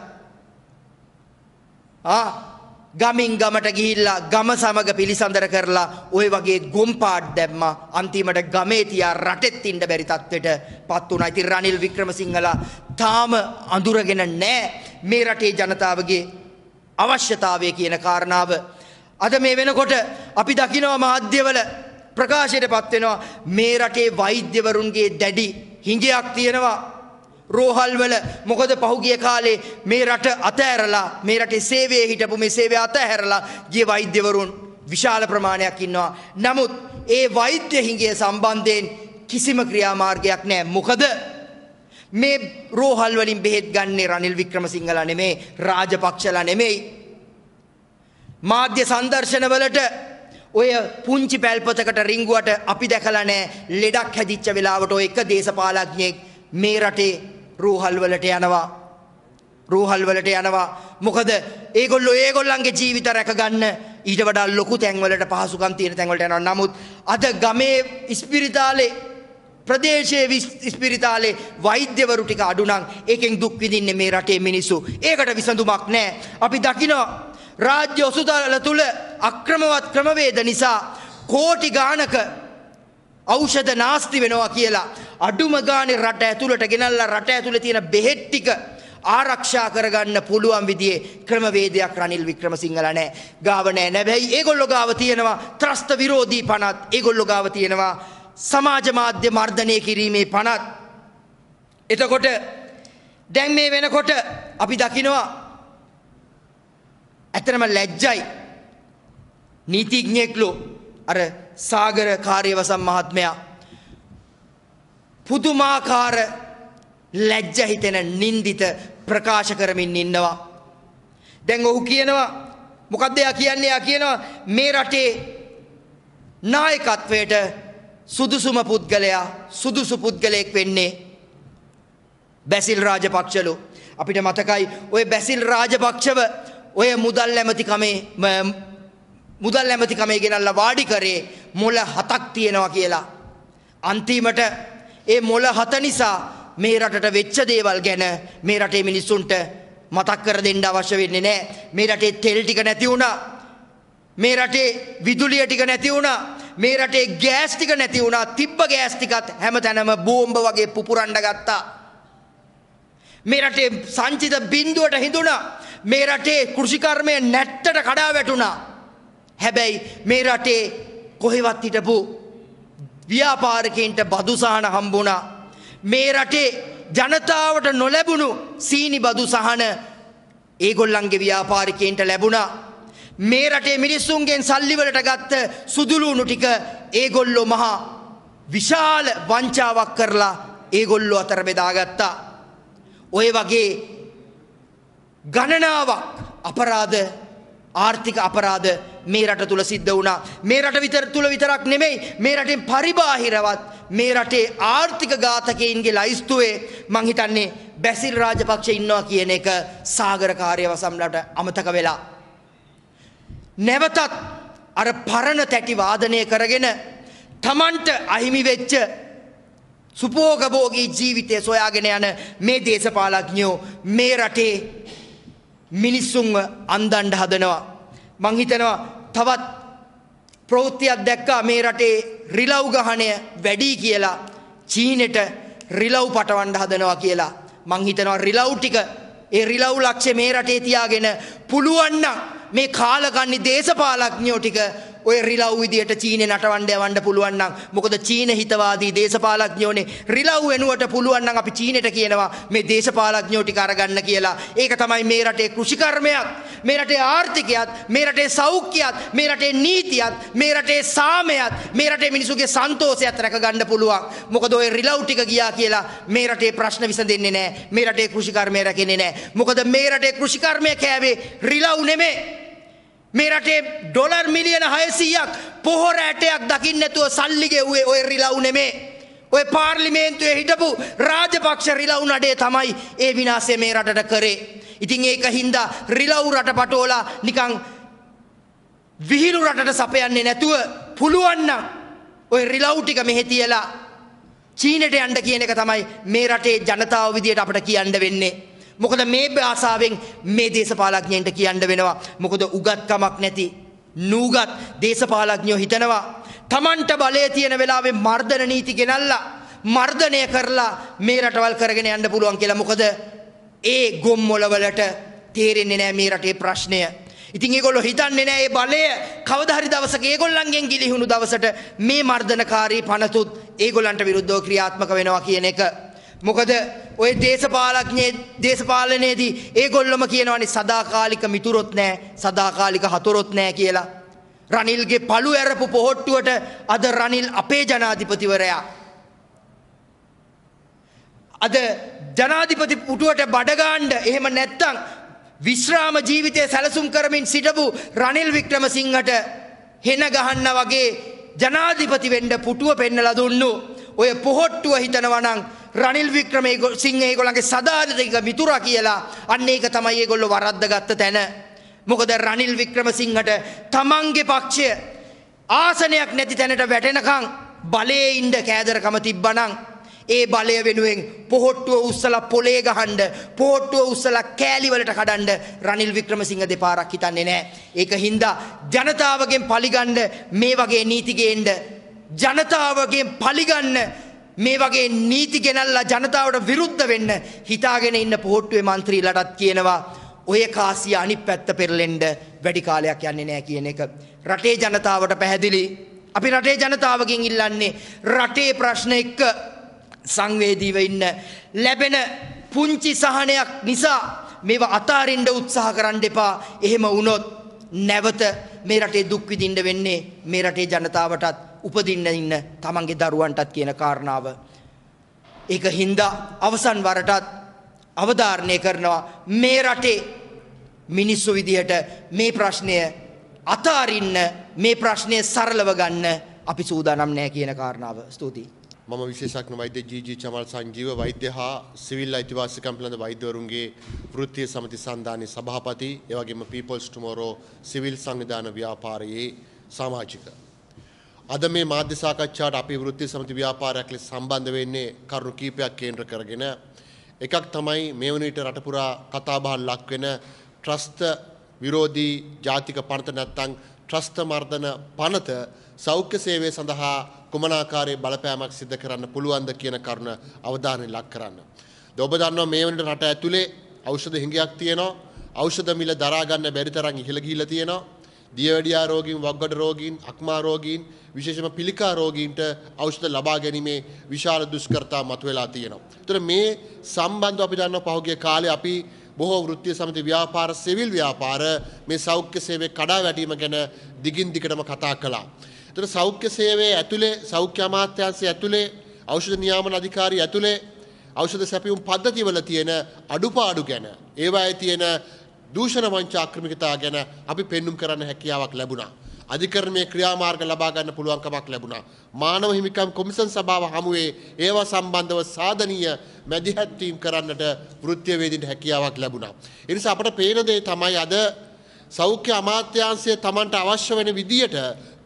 ආ ගමින් ගමට ගිහිල්ලා ගම සමග පිළිසඳර කරලා ওই වගේ ගොම්පාඩ් දැම්මා අන්තිමට ගමේ තියා රටෙත් ඉන්න බැරි තත්වෙට පත් වුණා. ඉතින් රනිල් වික්‍රමසිංහලා තාම අඳුරගෙන නැහැ මේ රටේ ජනතාවගේ අවශ්‍යතාවය කියන කාරණාව. අද මේ වෙනකොට අපි දකිනවා මාධ්‍යවල ප්‍රකාශයටපත් වෙනවා මේ රටේ වෛද්‍යවරුන්ගේ දැඩි හිඟයක් තියෙනවා රෝහල්වල මොකද පහුගිය කාලේ මේ රට අතෑරලා මේ රටේ සේවයේ හිටපු මේ සේවය අතෑරලා ගිය වෛද්‍යවරුන් විශාල ප්‍රමාණයක් ඉන්නවා. නමුත් ඒ වෛද්‍ය හිඟය සම්බන්ධයෙන් කිසිම ක්‍රියාමාර්ගයක් නැහැ. මොකද මේ රෝහල් වලින් බෙහෙත් ගන්නේ රනිල් වික්‍රමසිංහලා නෙමේ, රාජපක්ෂලා නෙමෙයි. මාධ්‍ය සංදර්ශනවලට ඔය පුංචි පැල්පතකට රිංගුවට අපි දැකලා නැහැ. ලෙඩක් හැදිච්ච වෙලාවට ඔය එක දේශපාලඥයෙක් මේ රටේ රූහල් වලට යනවා. රූහල් වලට යනවා. මොකද ඒගොල්ලෝ ඒගොල්ලන්ගේ ජීවිත රැකගන්න ඊට වඩා ලොකු තැන්වලට පහසුකම් තියෙන තැන්වලට යනවා. නමුත් අද ගමේ ස්පිරිතාලේ ප්‍රදේශයේ ස්පිරිතාලේ වෛද්‍යවරු ටික අඩු නම් ඒකෙන් දුක් විඳින්නේ මේ රටේ මිනිස්සු. ඒකට විසඳුමක් නැහැ. අපි දකිනවා රාජ්‍ය ඔසුදාල තුල අක්‍රමවත් ක්‍රමවේද නිසා කෝටි ගාණක ඖෂධ නාස්ති වෙනවා කියලා අඩුම ගානේ රට ඇතුළට ගෙනල්ලා රට ඇතුළේ තියෙන බෙහෙත් ටික ආරක්ෂා කරගන්න පුළුවන් විදිහේ ක්‍රමවේදයක් රනිල් වික්‍රමසිංහලා නැහැ. ගාව නැහැ. නැබැයි ඒගොල්ලෝ ගාව තියෙනවා ත්‍රස්ත විරෝධී පනත්. ඒගොල්ලෝ ගාව තියෙනවා සමාජ මාධ්‍ය මර්ධනය කිරීමේ පනත්. එතකොට දැන් මේ වෙනකොට අපි දකිනවා ඇත්තම ලැජ්ජයි නීතිඥයෙක්ලු අර සාගර කාර්යවසම් මහත්මයා පුදුමාකාර ලැජ්ජ හිතෙන නින්දිත ප්‍රකාශ කරමින් ඉන්නවා. දැන් ඔහු කියනවා මොකද්ද යා කියන්නේ යා කියනවා මේ රටේ නායකත්වයට සුදුසුම පුද්ගලයා සුදුසු පුද්ගලයෙක් වෙන්නේ බැසිල් රාජපක්ෂලු අපිට මතකයි ওই බැසිල් රාජපක්ෂව ඔය මුදල් ඇමති කමේ මුදල් ඇමතිකමේ ගෙනල්ලා වාඩි කරේ මොළ හතක් තියෙනවා කියලා. අන්තිමට ඒ මොළ හත නිසා මේ රටට වෙච්ච දේවල් ගැන මේ රටේ මිනිස්සුන්ට මතක් කර දෙන්න අවශ්‍ය වෙන්නේ නැහැ. මේ රටේ තෙල් ටික නැති වුණා. මේ රටේ විදුලිය ටික නැති වුණා. මේ රටේ ගෑස් ටික නැති වුණා. තිබ්බ ගෑස් ටිකත් හැමතැනම බෝම්බ වගේ පුපුරන්න ගත්තා. මේ රටේ සංචිත බිඳුවට හිඳුණා. මේ රටේ කෘෂිකර්මය නැට්ටට කඩා වැටුණා. හැබැයි මේ රටේ කොහෙවත් හිටපු ව්‍යාපාරිකයන්ට බදුසහන හම්බුණා. මේ රටේ ජනතාවට නොලැබුණු සීනි බදු සහන ඒගොල්ලන්ගේ ව්‍යාපාරිකයන්ට ලැබුණා. මේ රටේ මිනිස්සුන්ගෙන් සල්ලිවලට ගත්ත සුදුලූණු ටික ඒගොල්ලෝ මහා විශාල වංචාවක් කරලා ඒගොල්ලෝ අතර බෙදාගත්තා. ඔය වගේ ගණනාවක් අපරාධ ආර්ථික අපරාධ මේ රට තුල සිද්ධ වුණා. මේ රට විතර තුල විතරක් නෙමෙයි මේ රටෙන් පරිබාහිරවත් මේ රටේ ආර්ථික ඝාතකයින්ගේ ලයිස්තුවේ මං හිතන්නේ බැසිල් රාජපක්ෂ ඉන්නවා කියන එක සාගර කාර්ය වසම්ලට අමතක වෙලා. නැවතත් අර පරණ තැටි වාදනය කරගෙන තමන්ට අහිමි වෙච්ච සුපෝගභෝගී ජීවිතය සොයාගෙන යන මේ දේශපාලඥයෝ මේ රටේ මිනිස්සුන්ව අන්දන්ඩ හදනවා. මං හිතනවා තවත් ප්‍රවෘත්තියක් දැක්කා මේ රටේ රිලව් ගහණය වැඩි කියලා චීනෙට රිලව් පටවන්න හදනවා කියලා මං හිතනවා රිලව් ටික ඒ රිලව් ලක්ෂ්‍ය මේ රටේ තියාගෙන පුළුවන් නම් මේ කාලකන්ණි දේශපාලඥයෝ ටික ඔය රිලව් විදියට චීනේ නටවන්න යවන්න පුළුවන් නම් මොකද චීන හිතවාදී දේශපාලඥයෝනේ රිලව් වෙනුවට පුළුවන් නම් අපි චීනෙට කියනවා මේ දේශපාලඥයෝ ටික අරගන්න කියලා. ඒක තමයි මේ රටේ කෘෂිකර්මයක්, මේ රටේ ආර්ථිකයත්, මේ රටේ සෞඛ්‍යයත්, මේ රටේ නීතියත්, මේ රටේ සාමයත්, මේ රටේ මිනිසුගේ සන්තෝෂයත් රැකගන්න පුළුවන්. මොකද ඔය රිලව් ටික ගියා කියලා මේ රටේ ප්‍රශ්න විසඳෙන්නේ නැහැ. මේ රටේ කෘෂිකර්මය රැකෙන්නේ නැහැ. මොකද මේ රටේ කෘෂිකර්මය කෑවේ රිලව් නෙමෙයි. මේ රටේ ඩොලර් මිලියන 600ක් පොහොර ඇටයක් දකින්න නැතුව සල්ලි ගෙව්වේ ඔය රිලව් නෙමේ. ඔය පාර්ලිමේන්තුවේ හිටපු රාජපක්ෂ රිලව් නඩේ තමයි ඒ විනාශය මේ රටට කරේ. ඉතින් ඒක හින්දා රිලව් රටපටෝලා නිකන් විහිළු රටට සපයන්නේ නැතුව පුළුවන් නම් ඔය රිලව් ටික මෙහෙ තියලා චීනට යන්න කියන එක තමයි මේ රටේ ජනතාව විදියට අපිට කියන්න වෙන්නේ. මොකද මේ භාෂාවෙන් මේ දේශපාලඥයන්ට කියන්න වෙනවා. මොකද උගත්කමක් නැති නූගත් දේශපාලඥයෝ හිතනවා තමන්ට බලය තියෙන වෙලාවේ මර්ධන නීති ගෙනල්ලා මර්ධනය කරලා මේ රටවල් කරගෙන යන්න පුළුවන් කියලා. මොකද ඒ ගොම්මොලවලට තේරෙන්නේ නැහැ මේ රටේ ප්‍රශ්නය. ඉතින් ඒගොල්ලෝ හිතන්නේ නෑ මේ බලය කවදා හරි දවසක ඒගොල්ලන්ගෙන් ගිලිහුණු දවසට මේ මර්ධනකාරී පනතුත් ඒගොල්ලන්ට විරුද්ධව ක්‍රියාත්මක වෙනවා කියන එක. මොකද ඔය දේශපාලඥයේ දේශපාලනයේදී ඒගොල්ලොම කියනවනේ සදාකාලික මිතුරොත් නෑ සදාකාලික හතුරොත් නෑ කියලා. රනිල්ගේ පළු ඇරපු පොහොට්ටුවට අද රනිල් අපේ ජනාධිපතිවරයා. අද ජනාධිපති පුටුවට බඩගාණ්ඩ එහෙම නැත්තම් විශ්‍රාම ජීවිතය සැලසුම් කරමින් සිටපු රනිල් වික්‍රමසිංහට හෙන ගහන්න වගේ ජනාධිපති වෙන්න පුටුව පෙන්නලා දුන්නු. ඔය පොහොට්ටුව හිතනවා නම් රනිල් වික්‍රම සිංහ ඒගොල්ලන්ගේ සදාරිතික මිතුරා කියලා අන්න ඒක තමයි ඒගොල්ලෝ වරද්දගත්ත තැන. මොකද රනිල් වික්‍රමසිංහට තමන්ගේ පක්ෂය ආසනයක් නැති තැනට වැටෙනකන් බලයේ ඉන්න කෑදරකම තිබ්බනම් ඒ බලය වෙනුවෙන් පොහොට්ටුව උස්සලා පොලේ ගහන්න පොහොට්ටුව උස්සලා කෑලි වලට කඩන්න රනිල් වික්‍රමසිංහ දෙපාරක් හිතන්නේ නැහැ. ඒක හින්දා ජනතාවගෙන් පලිගන්න මේ වගේ නීති ගේන්න ජනතාවගෙන් පලිගන්න මේ වගේ නීති ගෙනල්ලා ජනතාවට විරුද්ධ වෙන්න හිතාගෙන ඉන්න පොහොට්ටුවේ മന്ത്രിලාටත් කියනවා ඔය කාසිය අනිත් පැත්ත පෙරලෙන්න වැඩි කාලයක් යන්නේ නැහැ කියන එක රටේ ජනතාවට පැහැදිලි. අපි රටේ ජනතාවගෙන් ඉල්ලන්නේ රටේ ප්‍රශ්න එක්ක සංවේදීව ඉන්න ලැබෙන පුංචි සහනයක් නිසා මේව අතාරින්න උත්සාහ කරන්න එපා. එහෙම වුණොත් නැවත මේ රටේ දුක් විඳින්න වෙන්නේ මේ රටේ ජනතාවටත් උපදින්න ඉන්න තමන්ගේ දරුවන්ටත් කියන කාරණාව. ඒක හින්දා අවසන් වරටත් අවධාරණය කරනවා මේ රටේ මිනිස්සු විදිහට මේ ප්‍රශ්නය අතාරින්න මේ ප්‍රශ්නය සරලව ගන්න අපි සූදානම් නෑ කියන කාරණාව. ස්තුතියි. මම විශේෂඥ වෛද්‍ය ජීජී චමල් සංජීව වෛද්‍ය හා සිවිල් අයිතිවාසිකම් පිළිබඳ වෛද්‍යවරුන්ගේ වෘත්තීය සමිති සන්ධානයේ සභාපති, එවැගේම People's Tomorrow සිවිල් සංවිධාන ව්‍යාපාරයේ සමාජික අද මේ මාධ්‍ය සාකච්ඡාට අපි වෘත්ති සමිති ව්‍යාපාරයක් ලෙස සම්බන්ධ වෙන්නේ කරුණු කීපයක් කේන්ද්‍ර කරගෙන එකක් තමයි මේ වන විට රට පුරා කතාබහ ලක් වෙන ත්‍රස්ත විරෝධී ජාතික පනත නැත්නම් ත්‍රස්ත මර්ධන පනත සෞඛ්‍ය සේවය සඳහා කුමනාකාරයේ බලපෑමක් සිදු කරන්න පුළුවන්ද කියන කරුණ අවධානය ලක් කරන්න. ද ඔබ දන්නවා මේ වන රට ඇතුලේ ඖෂධ හිඟයක් තියෙනවා. ඖෂධ මිල දරා ගන්න බැරි තරම් ඉහළ ගිහිල්ලා තියෙනවා. දියවැඩියා රෝගීන්, වග්ගඩ රෝගීන්, අක්මා රෝගීන්, විශේෂම පිළිකා රෝගීන්ට ඖෂධ ලබා ගැනීමේ විශාල දුෂ්කරතා මතුවලා තියෙනවා. ඒතර මේ සම්බන්ධව අපි දන්නවා පහුගිය කාලේ අපි බොහෝ වෘත්තීය සමිති ව්‍යාපාර සිවිල් ව්‍යාපාර මේ සෞඛ්‍ය සේවයේ කඩා වැටීම ගැන දිගින් දිගටම කතා කළා. ඒතර සෞඛ්‍ය සේවයේ ඇතුලේ සෞඛ්‍ය අමාත්‍යාංශය ඇතුලේ ඖෂධ නියාමන අධිකාරිය ඇතුලේ ඖෂධ සැපයුම් පද්ධතිවල තියෙන අඩුපාඩු ගැන ඒවායේ තියෙන දූෂණ වංචාක්‍රමිකතා ගැන අපි පෙන්눔 කරන්න හැකියාවක් ලැබුණා. අධිකරණයේ ක්‍රියාමාර්ග ලබා ගන්න පුළුවන්කමක් ලැබුණා. මානව හිමිකම් කොමිසම් සභාව හමුවේ ඒවා සම්බන්ධව සාධනීය මැදිහත්වීම් කරන්නට වෘත්තීයවේදීන්ට හැකියාවක් ලැබුණා. ඒ නිසා අපට පේන දේ තමයි අද සෞඛ්‍ය අමාත්‍යාංශය Tamanට අවශ්‍ය වෙන විදියට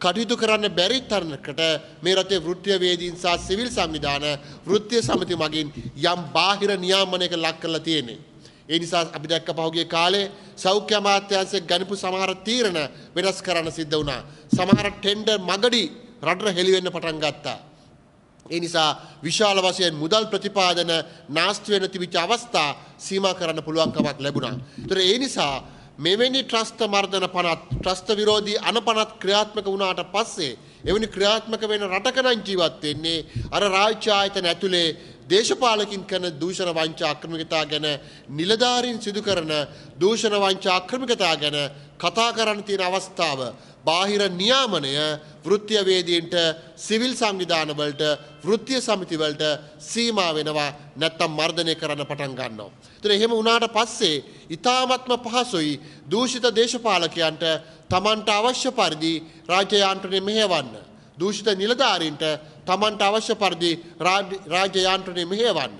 කටයුතු කරන්න බැරි තරමකට මේ රටේ වෘත්තීයවේදීන් සහ සිවිල් සංවිධාන වෘත්තීය සමිති මගින් යම් බාහිර නියාමනයක ලක් කරලා තියෙනවා. ඒ නිසා අපි දැක්ක පහුගිය කාලේ සෞඛ්‍ය අමාත්‍යාංශය ගනිපු සමහර තීරණ වෙනස් කරන්න සිද්ධ වුණා. සමහර ටෙන්ඩර් මගඩි රටට හෙළි වෙන්න පටන් ගත්තා. ඒ නිසා විශාල වශයෙන් මුදල් ප්‍රතිපාදන නාස්ති වෙන තිබිච්ච අවස්ථා සීමා කරන්න පුළුවන්කමක් ලැබුණා. ඒතර ඒ නිසා මෙවැනි ට්‍රස්ත මර්ධන පනත් ට්‍රස්ත විරෝධී අනපනත් ක්‍රියාත්මක වුණාට පස්සේ එවැනි ක්‍රියාත්මක වෙන රටක නම් ජීවත් වෙන්නේ අර රාජ්‍ය ආයතන ඇතුලේ දේශපාලකින් කරන දූෂණ වංචා ආක්‍රමිකතා ගැන නිලධාරීන් සිදු කරන දූෂණ වංචා ආක්‍රමිකතා ගැන කතා කරන්න තියෙන අවස්ථාව බාහිර නියාමනය වෘත්තියවේදීන්ට සිවිල් සංවිධානවලට වෘත්තිය සමිතිවලට සීමා වෙනවා නැත්තම් මර්ධනය කරන්න පටන් ගන්නවා. ඒතර එහෙම වුණාට පස්සේ ඊ타මත්ම පහසුයි දූෂිත දේශපාලකයන්ට Tamanට අවශ්‍ය පරිදි රාජ්‍ය යාන්ත්‍රණය මෙහෙවන්න. දූෂිත නිලධාරීන්ට තමන්ට අවශ්‍ය පරිදි රාජ්‍ය යාන්ත්‍රණය මෙහෙවන්න.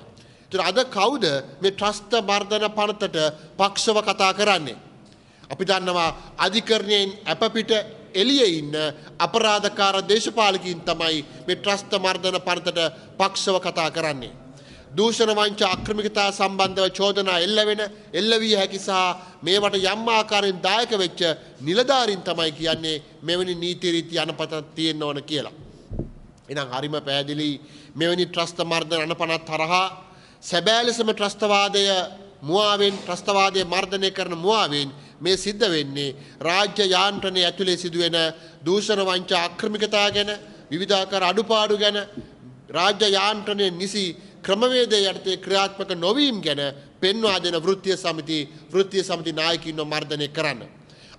ඉතින් අද කවුද මේ ත්‍රස්ත මර්ධන පනතට පක්ෂව කතා කරන්නේ? අපි දන්නවා අධිකරණයෙන් අප පිට එළියේ ඉන්න අපරාධකාර දේශපාලකින් තමයි මේ ත්‍රස්ත මර්ධන පනතට පක්ෂව කතා කරන්නේ. දූෂණ වංචා අක්‍රමිකතා සම්බන්ධව චෝදනා එල්ල වෙන එල්ල විය හැකි සහ මේවට යම් ආකාරයෙන් දායක වෙච්ච නිලධාරීන් තමයි කියන්නේ මෙවැනි නීති රීති අනපතක් තියෙන්න ඕන කියලා. එහෙනම් හරිම පෑදිලි මෙවැනි ත්‍රස්ත මර්ධන අනපනත් තරහා සැබෑ ලෙසම ත්‍රස්තවාදය මුවාවෙන් ත්‍රස්තවාදය මර්ධනය කරන මුවාවෙන් මේ සිද්ධ වෙන්නේ රාජ්‍ය යාන්ත්‍රණය ඇතුලේ සිදුවෙන දූෂණ වංචා ආක්‍රමිකතා ගැන විවිධාකාර අඩුපාඩු ගැන රාජ්‍ය යාන්ත්‍රණය නිසි ක්‍රමවේදය යටතේ ක්‍රියාත්මක නොවීම් ගැන පෙන්වා දෙන වෘත්තීය සමිති වෘත්තීය සමිති නායකින්ව මර්ධනය කරන්න.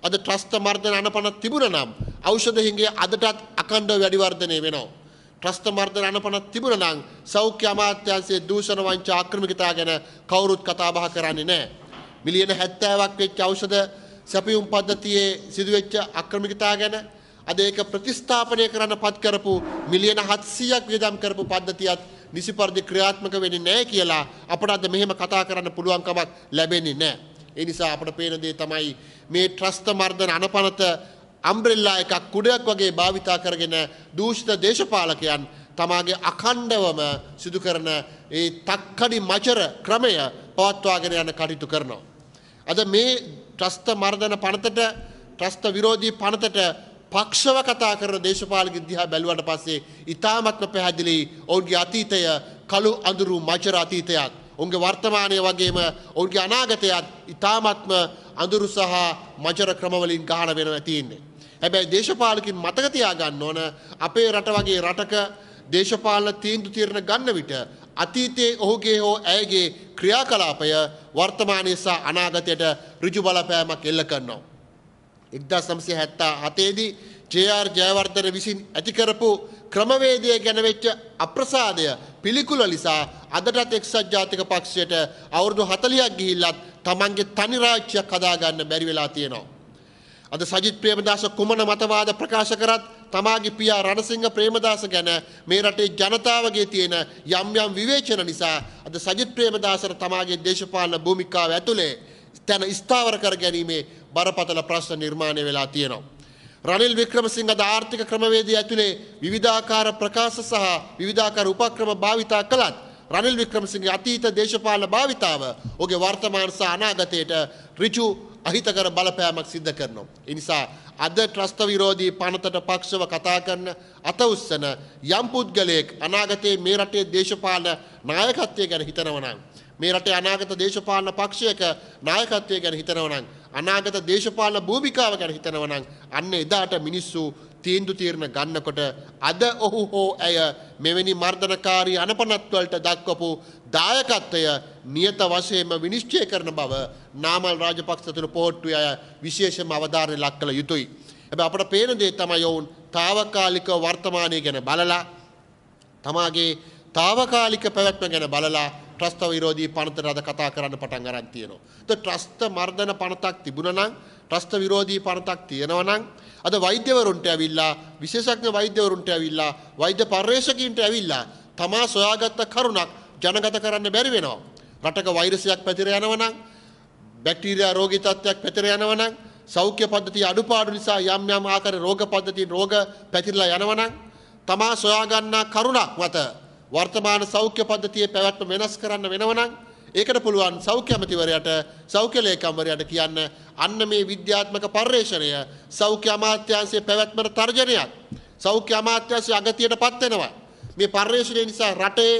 අද ත්‍රස්ත මර්ධන අනපන තිබුණනම් ඖෂධ හිඟේ අදටත් අඛණ්ඩව වැඩි වර්ධනය වෙනවා. ත්‍රස්ත මර්ධන අනපනක් තිබුණා නම් සෞඛ්‍ය අමාත්‍යාංශයේ දූෂණ වංචා ආක්‍රමිකතා ගැන කවුරුත් කතා බහ කරන්නේ නැහැ. මිලියන 70ක් වෙච්ච ඖෂධ සැපයුම් පද්ධතියේ සිදුවෙච්ච ආක්‍රමිකතා ගැන අද ඒක ප්‍රතිස්ථාපනය කරන්න පත් කරපු මිලියන 700ක් වියදම් කරපු පද්ධතියත් නිසි පරිදි ක්‍රියාත්මක වෙන්නේ නැහැ කියලා අපට අද මෙහෙම කතා කරන්න පුළුවන් කමක් ලැබෙන්නේ නැහැ. ඒ නිසා අපට පේන දේ තමයි මේ ත්‍රස්ත මර්ධන අනපනත අම්බ්‍රෙල්ලා එකක් කුඩයක් වගේ භාවිතා කරගෙන දූෂිත දේශපාලකයන් තමාගේ අඛණ්ඩවම සිදු කරන ඒ තක්කඩි මචර ක්‍රමය පවත්වාගෙන යන කටයුතු කරනවා. අද මේ ත්‍රස්ත මර්ධන පනතට ත්‍රස්ත විරෝධී පනතට පක්ෂව කතා කරන දේශපාලක දිහා බැලුවට පස්සේ ඉතාමත්ම පැහැදිලි ඔවුන්ගේ අතීතය කළු අඳුරු මචර අතීතයක්. ඔවුන්ගේ වර්තමානය වගේම ඔවුන්ගේ අනාගතයත් ඉතාමත්ම අඳුරු සහ මචර ක්‍රමවලින් ගහන වෙනවා තියෙන්නේ. හැබැයි දේශපාලකින් මතක තියාගන්න ඕන අපේ රට වගේ රටක දේශපාලන තීන්දු තීරණ ගන්න විට අතීතයේ ඔහුගේ හෝ ඇයගේ ක්‍රියාකලාපය වර්තමානයේ සහ අනාගතයට ඍජු බලපෑමක් එල්ල කරනවා. 1977 ජේ.ආර්. ජයවර්ධන විසින් ඇති කරපු ක්‍රමවේදය ගැන වෙච්ච අප්‍රසාදය පිළිකුල නිසා අදටත් එක්සත් ජාතික පක්ෂයට අවුරුදු 40ක් ගිහිල්ලත් තමන්ගේ තනි රාජ්‍යයක් හදාගන්න බැරි වෙලා තියෙනවා. අද සජිත් ප්‍රේමදාස කුමන මතවාද ප්‍රකාශ කරත් තමාගේ පියා රණසිංහ ප්‍රේමදාස ගැන මේ රටේ ජනතාවගේ තියෙන යම් යම් විවේචන නිසා අද සජිත් ප්‍රේමදාසට තමාගේ දේශපාලන භූමිකාව ඇතුලේ තැන ස්ථාවර කර ගැනීමේ බරපතල ප්‍රශ්න නිර්මාණය වෙලා තියෙනවා. රනිල් වික්‍රමසිංහ ආර්ථික ක්‍රමවේදී ඇතුලේ විවිධාකාර ප්‍රකාශ සහ විවිධාකාර උපක්‍රම භාවිතා කළත් රනිල් වික්‍රමසිංහ අතීත දේශපාලන භාවිතාව ඔහුගේ වර්තමාන සහ අනාගතයට ඍජු අහිතකර බලපෑමක් සිද්ධ කරනවා. ඒ නිසා අද ත්‍රස්ත විරෝධී පනතට පක්ෂව කතා කරන අත උස්සන යම් පුද්ගලයෙක් අනාගතයේ මේ රටේ දේශපාලන නායකත්වය ගැන හිතනවා නම් මේ රටේ අනාගත දේශපාලන පක්ෂයක නායකත්වය ගැන හිතනවා නම් අනාගත දේශපාලන භූමිකාව ගැන හිතනවා නම් අන්න එදාට මිනිස්සු තීන්දු තීරණ ගන්නකොට අද ඔහු හෝ ඇය මෙවැනි මර්ධනකාරී අනපනත්වලට දක්වපු දායකත්වය නියත වශයෙන්ම විනිශ්චය කරන බව නාමල් රාජපක්ෂ තුළු පෝට්ටුවේ අය විශේෂම අවධානය ලක් කළ යුතුයි. හැබැයි අපට පේන දේ තමයි ඔවුන් తాවකාලික වර්තමානය ගැන බලලා තමාගේ తాවකාලික පැවැත්ම ගැන බලලා ත්‍රස්ත විරෝධී පනතට අද කතා කරන්න පටන් අරන් තියෙනවා. ඒත් ත්‍රස්ත මර්ධන පනතක් තිබුණා නම් ත්‍රස්ත විරෝධී පනතක් තියෙනවා නම් අද වෛද්‍යවරුන්ට ඇවිල්ලා විශේෂඥ වෛද්‍යවරුන්ට ඇවිල්ලා වෛද්‍ය පර්යේෂකින්ට ඇවිල්ලා තමා සොයාගත්ත කරුණක් ජනගත කරන්න බැරි වෙනවා. රටක වෛරසයක් පැතිර යනවනම් බැක්ටීරියා රෝගී තත්ත්වයක් පැතිර යනවනම් සෞඛ්‍ය පද්ධතිය අඩුපාඩු නිසා යම් යම් ආකාර රෝග පද්ධතියෙන් රෝග පැතිරලා යනවනම් තමා සොයාගන්නා කරුණක් මත වර්තමාන සෞඛ්‍ය පද්ධතියේ පැවැත්ම වෙනස් කරන්න වෙනවනම් ඒකට පුළුවන් සෞඛ්‍ය අමාත්‍යවරයාට සෞඛ්‍ය ලේකම්වරයාට කියන්න අන්න මේ විද්‍යාත්මක පර්යේෂණය සෞඛ්‍ය අමාත්‍යාංශයේ පැවැත්මට තර්ජනයක් සෞඛ්‍ය අමාත්‍යාංශය අගතියටපත් වෙනවා මේ පර්යේෂණය නිසා රටේ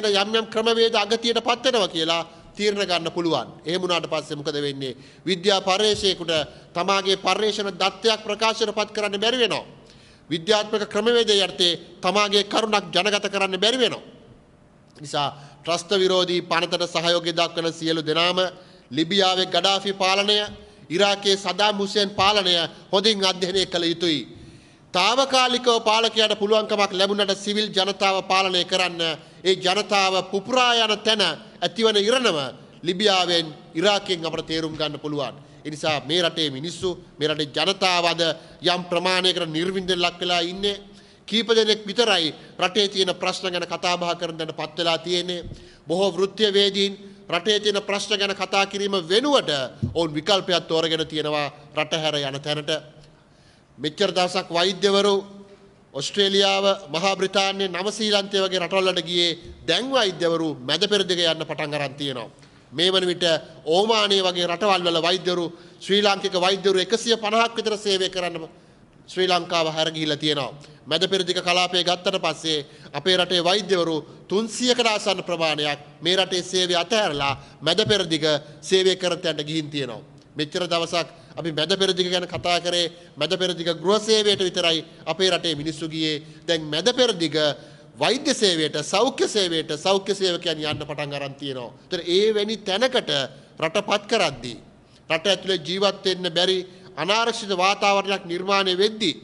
තියෙන යම් යම් ක්‍රමවේද අගතියටපත් වෙනවා කියලා තීරණ ගන්න පුළුවන්. එහෙම වුණාට පස්සේ මොකද වෙන්නේ? විද්‍යා පර්යේෂයකට තමාගේ පර්යේෂණ දත්තයක් ප්‍රකාශනපත් කරන්න බැරි වෙනවා. විද්‍යාත්මක ක්‍රමවේදය යටතේ තමාගේ කරුණක් ජනගත කරන්න බැරි වෙනවා. නිසා ත්‍රස්ත විරෝධී පනතට සහයෝගය දක්වන සියලු දෙනාම ලිබියාවේ ගඩාෆි පාලනය, ඉරාකයේ සදාම් හුසෙන් පාලනය හොඳින් අධ්‍යයනය කළ යුතුයි. తాවකාලිකව පාලකයාට පුළුවන්කමක් ලැබුණට සිවිල් ජනතාව පාලනය කරන්න ඒ ජනතාව පුපුරා යන තැන ඇතිවන ඉරණම ලිබියාවෙන් ඉරාකයෙන් අපට තේරුම් ගන්න පුළුවන්. එනිසා මේ රටේ මිනිස්සු මේ රටේ ජනතාව අද යම් ප්‍රමාණයකට නිර්වින්දන ලක් වෙලා ඉන්නේ. කීප දෙනෙක් විතරයි රටේ තියෙන ප්‍රශ්න ගැන කතා බහ කරන දැන පත් වෙලා තියෙන්නේ. බොහෝ වෘත්තීය වේදීන් රටේ තියෙන ප්‍රශ්න ගැන කතා කිරීම වෙනුවට ඔවුන් විකල්පයක් තෝරගෙන තියෙනවා රට හැර යන තැනට. මෙච්චර දවසක් වෛද්‍යවරු ඔස්ට්‍රේලියාව මහා බ්‍රිතාන්‍ය නව සීලන්තය වගේ රටවල්ලට ගියේ දැන් වෛද්‍යවරු මැද පෙරදිග යන්න පටන් අරන් තියෙනවා. මේ වන විට ඕමානයේ වගේ රටවල් වල වෛද්‍යවරු ශ්‍රී ලාංකික වෛද්‍යවරු 150ක් විතර සේවය කරන්න ශ්‍රී ලංකාව හැර ගිහිල්ලා තියෙනවා. මැද පෙරදිග කලාපය ගත්තට පස්සේ අපේ රටේ වෛද්‍යවරු 300කට ආසන්න ප්‍රමාණයක් මේ රටේ සේවය අතහැරලා මැද පෙරදිග සේවය කරතැන්ට ගිහින් තියෙනවා. මෙච්චර දවසක් අපි මැද පෙරදිග ගැන කතා කරේ මැද පෙරදිග ගෘහ සේවයට විතරයි අපේ රටේ මිනිස්සු ගියේ. දැන් මැද පෙරදිග වෛද්‍ය සේවයට, සෞඛ්‍ය සේවයට, සෞඛ්‍ය සේවකයන් යන්න පටන් අරන් තියෙනවා. ඒතර ඒ වැනි තැනකට රටපත් කරද්දී රට ඇතුලේ ජීවත් වෙන්න බැරි අනාරක්ෂිත වාතාවරණයක් නිර්මාණය වෙද්දී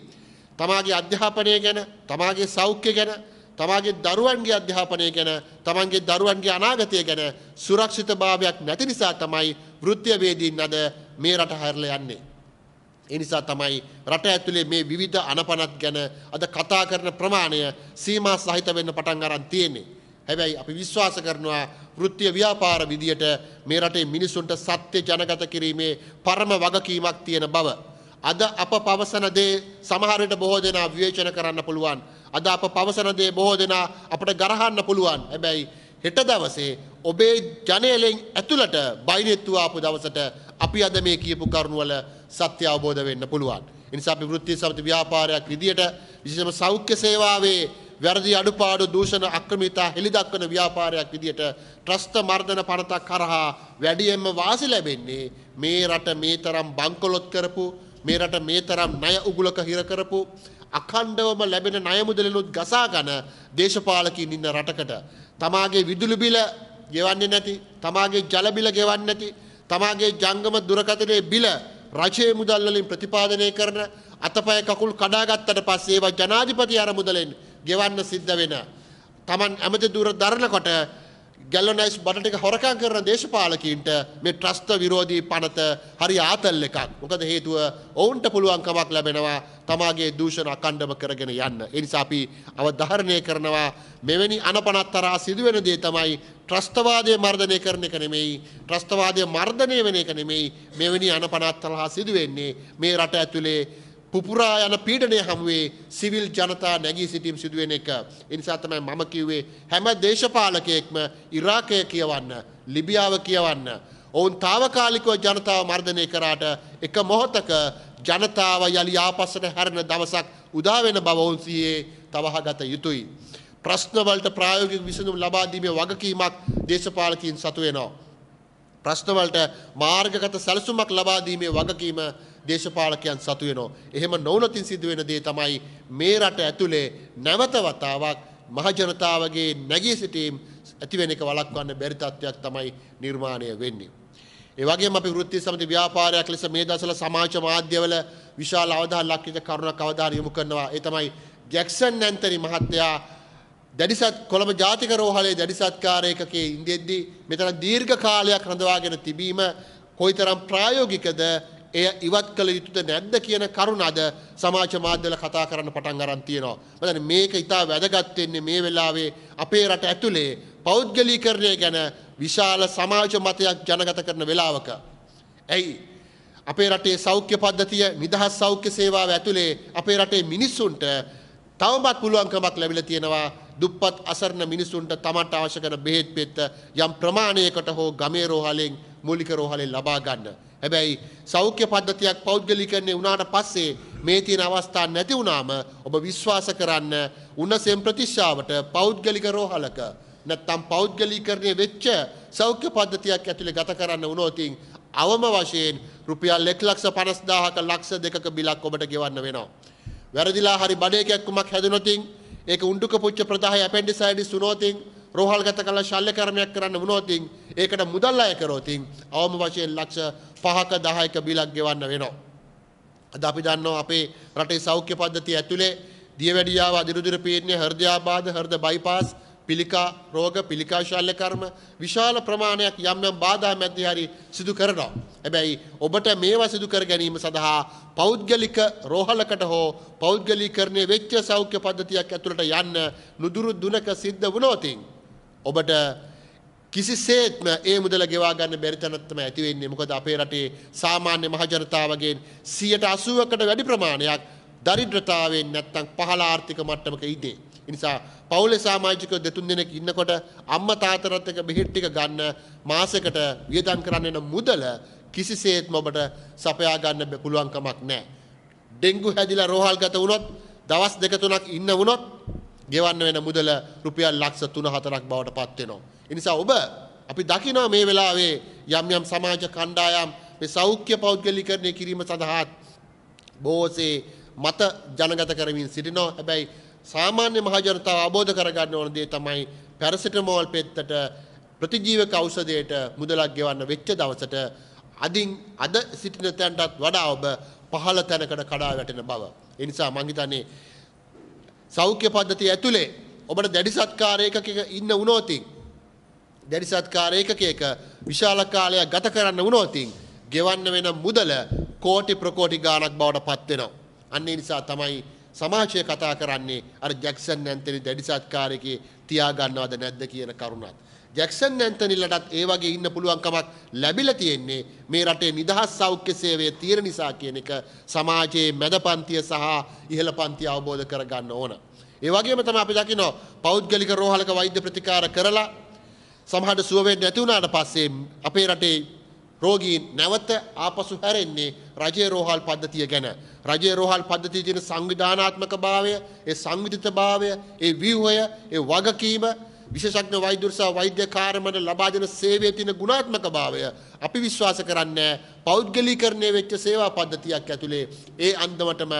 තමාගේ අධ්‍යාපනය ගැන, තමාගේ සෞඛ්‍ය ගැන තමාගේ දරුවන්ගේ අධ්‍යාපනය ගැන තමන්ගේ දරුවන්ගේ අනාගතය ගැන සුරක්ෂිත භාවයක් නැති නිසා තමයි වෘත්තියවේදීන් අද මේ රට හැරලා යන්නේ. ඒ නිසා තමයි රට ඇතුලේ මේ විවිධ අනපනත් ගැන අද කතා කරන ප්‍රමාණය සීමා සහිත වෙන්න පටන් අරන් තියෙන්නේ. හැබැයි අපි විශ්වාස කරනවා වෘත්තීය ව්‍යාපාර විදියට මේ රටේ මිනිසුන්ට සත්‍ය ජනගත කිරීමේ පරම වගකීමක් තියෙන බව. අද අප පවසන දේ සමහර විට බොහෝ දෙනා විවේචන කරන්න පුළුවන්. අද අප පවසන දේ බොහෝ දෙනා අපට ගරහන්න පුළුවන්. හැබැයි හෙට දවසේ ඔබේ ජනේලෙන් ඇතුළට බයිනෙත්තු ආපු දවසට අපි අද මේ කියපු කරුණවල සත්‍ය අවබෝධ වෙන්න පුළුවන්. එනිසා අපි වෘත්ති සමිති ව්‍යාපාරයක් විදියට විශේෂම සෞඛ්‍ය සේවාවේ වැරදි අඩුපාඩු දූෂණ අක්‍රමිතා හෙළි දක්වන ව්‍යාපාරයක් විදියට ත්‍රස්ත මර්ධන පනතක් කරහා වැඩියෙන්ම වාසි ලැබෙන්නේ මේ රට මේ තරම් බංකොලොත් කරපු මේ රට මේ තරම් ණය උගුලක හිර කරපු අඛණ්ඩවම ලැබෙන ණය මුදලිනුත් ගසාගෙන දේශපාලකින් ඉන්න රටකට තමාගේ විදුලි බිල ගෙවන්නේ නැති, තමාගේ ජල බිල ගෙවන්නේ නැති, තමාගේ ජංගම දුරකථනයේ බිල රජයේ මුදල් වලින් ප්‍රතිපාදනය කරන අතපය කකුල් කඩාගත්තට පස්සේ ඒවා ජනාධිපති අර මුදලෙන් ගෙවන්න සිද්ධ වෙන. Taman ඇමති දුර දරනකොට ගැල්ලොනයිස් බට ටික හොරකං කරන දේශපාලකින්ට මේ ට්‍රස්ත විරෝධී පනත හරි ආතල් එකක්. මොකද හේතුව ඔවුන්ට පුළුවන්කමක් ලැබෙනවා තමාගේ දූෂණ අකණ්ඩම කරගෙන යන්න. එනිසා අපි අවධාරණය කරනවා මෙවැනි අනපනත්තරා සිදුවෙන දේ තමයි ත්‍රස්තවාදය මර්ධනය කරන එක නෙමෙයි ත්‍රස්තවාදය මර්ධනය වෙන එක නෙමෙයි මෙවැනි අනපනත්තලා සිදුවෙන්නේ මේ රට ඇතුලේ පුපුරා යන පීඩනය හමුවේ සිවිල් ජනතා නැගී සිටීම් සිදුවෙන එක. ඉනිසා තමයි මම කිව්වේ හැම දේශපාලකයෙක්ම ඉරාකය කියවන්න, ලිබියාව කියවන්න. ඔවුන් తాවකාලිකව ජනතාව මර්ධනය කරාට එක මොහොතක ජනතාව යලි ආපස්සට හැරෙන දවසක් උදා වෙන බව ඔවුන් සිහියේ තවහාගත යුතුයි. ප්‍රශ්නවලට ප්‍රායෝගික විසඳුම් ලබා දීමේ වගකීමක් දේශපාලකයින් සතු වෙනවා. ප්‍රශ්නවලට මාර්ගගත සැලසුමක් ලබා දීමේ වගකීම දේශපාලකයන් සතු වෙනවා. එහෙම නොවුනතින් සිදුවෙන දේ තමයි මේ රට ඇතුලේ නැවත වතාවක් මහජනතාවගේ නැගී සිටීම් ඇති වෙන එක වළක්වන්න බැරි තත්ත්වයක් තමයි නිර්මාණය වෙන්නේ. ඒ වගේම අපි වෘත්ති සමිති ව්‍යාපාරයක් ලෙස මේ දසල සමාජ මාධ්‍යවල විශාල අවධාන ලක්විත කරුණක් අවධානය යොමු කරනවා. ඒ තමයි ජැක්සන් නැන්තරි මහත්තයා දැඩිසත් කොළඹ ජාතික රෝහලේ දැඩිසත්කාරයකකේ ඉඳෙද්දී මෙතන දීර්ඝ කාලයක් රඳවාගෙන තිබීම කොයිතරම් ප්‍රායෝගිකද එය ඉවත් කළ යුතුද නැද්ද කියන කරුණ අද සමාජ මාධ්‍යවල කතා කරන්න පටන් අරන් තියෙනවා. මතන මේක ඉතා වැදගත් වෙන්නේ මේ වෙලාවේ අපේ රට ඇතුලේ පෞද්ගලීකරණය ගැන විශාල සමාජ මතයක් ජනගත කරන වෙලාවක. ඇයි අපේ රටේ සෞඛ්‍ය පද්ධතිය නිදහස් සෞඛ්‍ය සේවාව ඇතුලේ අපේ රටේ මිනිස්සුන්ට තවමත් පුළුවන්කමක් ලැබිලා තියෙනවා දුප්පත් අසරණ මිනිසුන්ට තමන්ට අවශ්‍ය කරන බෙහෙත් පෙත්ත යම් ප්‍රමාණයකට හෝ ගමේ රෝහලෙන් මූලික රෝහලෙන් ලබා ගන්න. හැබැයි සෞඛ්‍ය පද්ධතියක් පෞද්ගලිකන්නේ වුණාට පස්සේ මේ තියෙන අවස්ථා නැති වුණාම ඔබ විශ්වාස කරන්න උන්නසෙන් ප්‍රතිශ්‍රාවට පෞද්ගලික රෝහලක නැත්තම් පෞද්ගලීකරණය වෙච්ච සෞඛ්‍ය පද්ධතියක් ඇතුළේ ගත කරන්න වුණොතින් අවම වශයෙන් රුපියල් 1,50,000ක ලක්ෂ දෙකක බිලක් ඔබට ගෙවන්න වෙනවා. වැරදිලා හරි බඩේකයක් කුමක් හැදුනොතින් ඒක උණ්ඩුක පුච්ච ප්‍රදාහය ඇපෙන්ඩිසයිටිස් වුණොතින් රෝහල්ගත කළ ශල්‍ය කර්මයක් කරන්න වුණොතින් ඒකට මුදල් අය කරෝතින් අවම වශයෙන් ලක්ෂ පහක දහයක බිලක් ගෙවන්න වෙනවා. අද අපි දන්නවා අපේ රටේ සෞඛ්‍ය පද්ධතිය ඇතුලේ දියවැඩියාව අදිරුදුර පීඩනය හෘදයාබාධ හෘද බයිපාස් පිළිකා රෝග පිළිකා ශල්‍ය කර්ම විශාල ප්‍රමාණයක් යම් යම් බාධා මැද්දේ හරි සිදු කරනවා. හැබැයි ඔබට මේවා සිදු කර ගැනීම සඳහා පෞද්ගලික රෝහලකට හෝ පෞද්ගලීකරණය වෙච්ච සෞඛ්‍ය පද්ධතියක් ඇතුළට යන්න නුදුරු දුනක සිද්ධ වුණොතින් ඔබට කිසිසේත්ම ඒ මුදල ගෙවා ගන්න බැරි තැනක් තමයි ඇති වෙන්නේ. මොකද අපේ රටේ සාමාන්‍ය මහ ජනතාවගෙන් 80%කට වැඩි ප්‍රමාණයක් දරිද්‍රතාවයෙන් නැත්තම් පහළ ආර්ථික මට්ටමක ඉදී. ඒ නිසා පවුලේ සමාජිකයෝ දෙතුන් දෙනෙක් ඉන්නකොට අම්මා තාත්තලාත් එක්ක බෙහෙත් ටික ගන්න මාසෙකට වියදම් කරන්න වෙන මුදල කිසිසේත්ම ඔබට සපයා ගන්න පුළුවන් කමක් නැහැ. ඩෙන්ගු හැදිලා රෝහල්ගත වුණොත් දවස් දෙක තුනක් ඉන්න වුණොත් ගෙවන්න වෙන මුදල රුපියල් ලක්ෂ 3-4ක් බවට පත් වෙනවා. ඒ නිසා ඔබ අපි දකිනවා මේ වෙලාවේ යම් යම් සමාජ කණ්ඩායම් මේ සෞඛ්‍ය පෞද්ගලිකරණය කිරීම සඳහා බොහෝසේ මත ජනගත කරමින් සිටිනවා. හැබැයි සාමාන්‍ය මහජනතාව අවබෝධ කරගන්න ඕන දේ තමයි පැරසිටමෝල් පෙත්තට ප්‍රතිජීවක ඖෂධයට මුදලක් ගෙවන්න වෙච්ච දවසට අදින් අද සිටින තැනටත් වඩා ඔබ පහළ තැනකට කඩා වැටෙන බව. ඒ නිසා මං හිතන්නේ සෞඛ්‍ය පද්ධතිය ඇතුලේ ඔබට දැඩි සත්කාර ඒකකයක ඉන්න වුණොතින් දැඩි සත්කාර ඒකකයක විශාල කාලයක් ගත කරන්න වුණොතින් ගෙවන්න වෙන මුදල කෝටි ප්‍රකෝටි ගාණක් බවට පත් වෙනවා. අන්න ඒ නිසා තමයි සමාජය කතා කරන්නේ අර ජැක්සන් නැන්තනි දැඩි සත්කාරකේ තියාගන්නවද නැද්ද කියන කරුණත්. ජැක්සන් ඇන්තනිල්ලටත් ඒ වගේ ඉන්න පුළුවන්කමක් ලැබිලා තියෙන්නේ මේ රටේ නිදහස් සෞඛ්‍ය සේවය තියෙන නිසා කියන එක සමාජයේ මැද පන්තිය සහ ඉහළ පන්තිය අවබෝධ කරගන්න ඕන. ඒ වගේම තමයි අපි දකිනවා පෞද්ගලික රෝහලක වෛද්‍ය ප්‍රතිකාර කරලා සමහරට සුව වෙන්නේ නැති වුණාට පස්සේ අපේ රටේ රෝගීන් නැවත ආපසු හැරෙන්නේ රජයේ රෝහල් පද්ධතිය ගැන. රජයේ රෝහල් පද්ධතියේ තියෙන සංවිධානාත්මක භාවය, ඒ සංවිධිත භාවය, ඒ ව්‍යුහය, ඒ වගකීම විශේෂඥ වෛද්‍යවරයා වෛද්‍ය කාර්මන ලබා දෙන සේවයේ තියෙන ගුණාත්මක භාවය අපි විශ්වාස කරන්නේ පෞද්ගලීකරණය වෙච්ච සේවා පද්ධතියක් ඇතුලේ ඒ අන්දමටම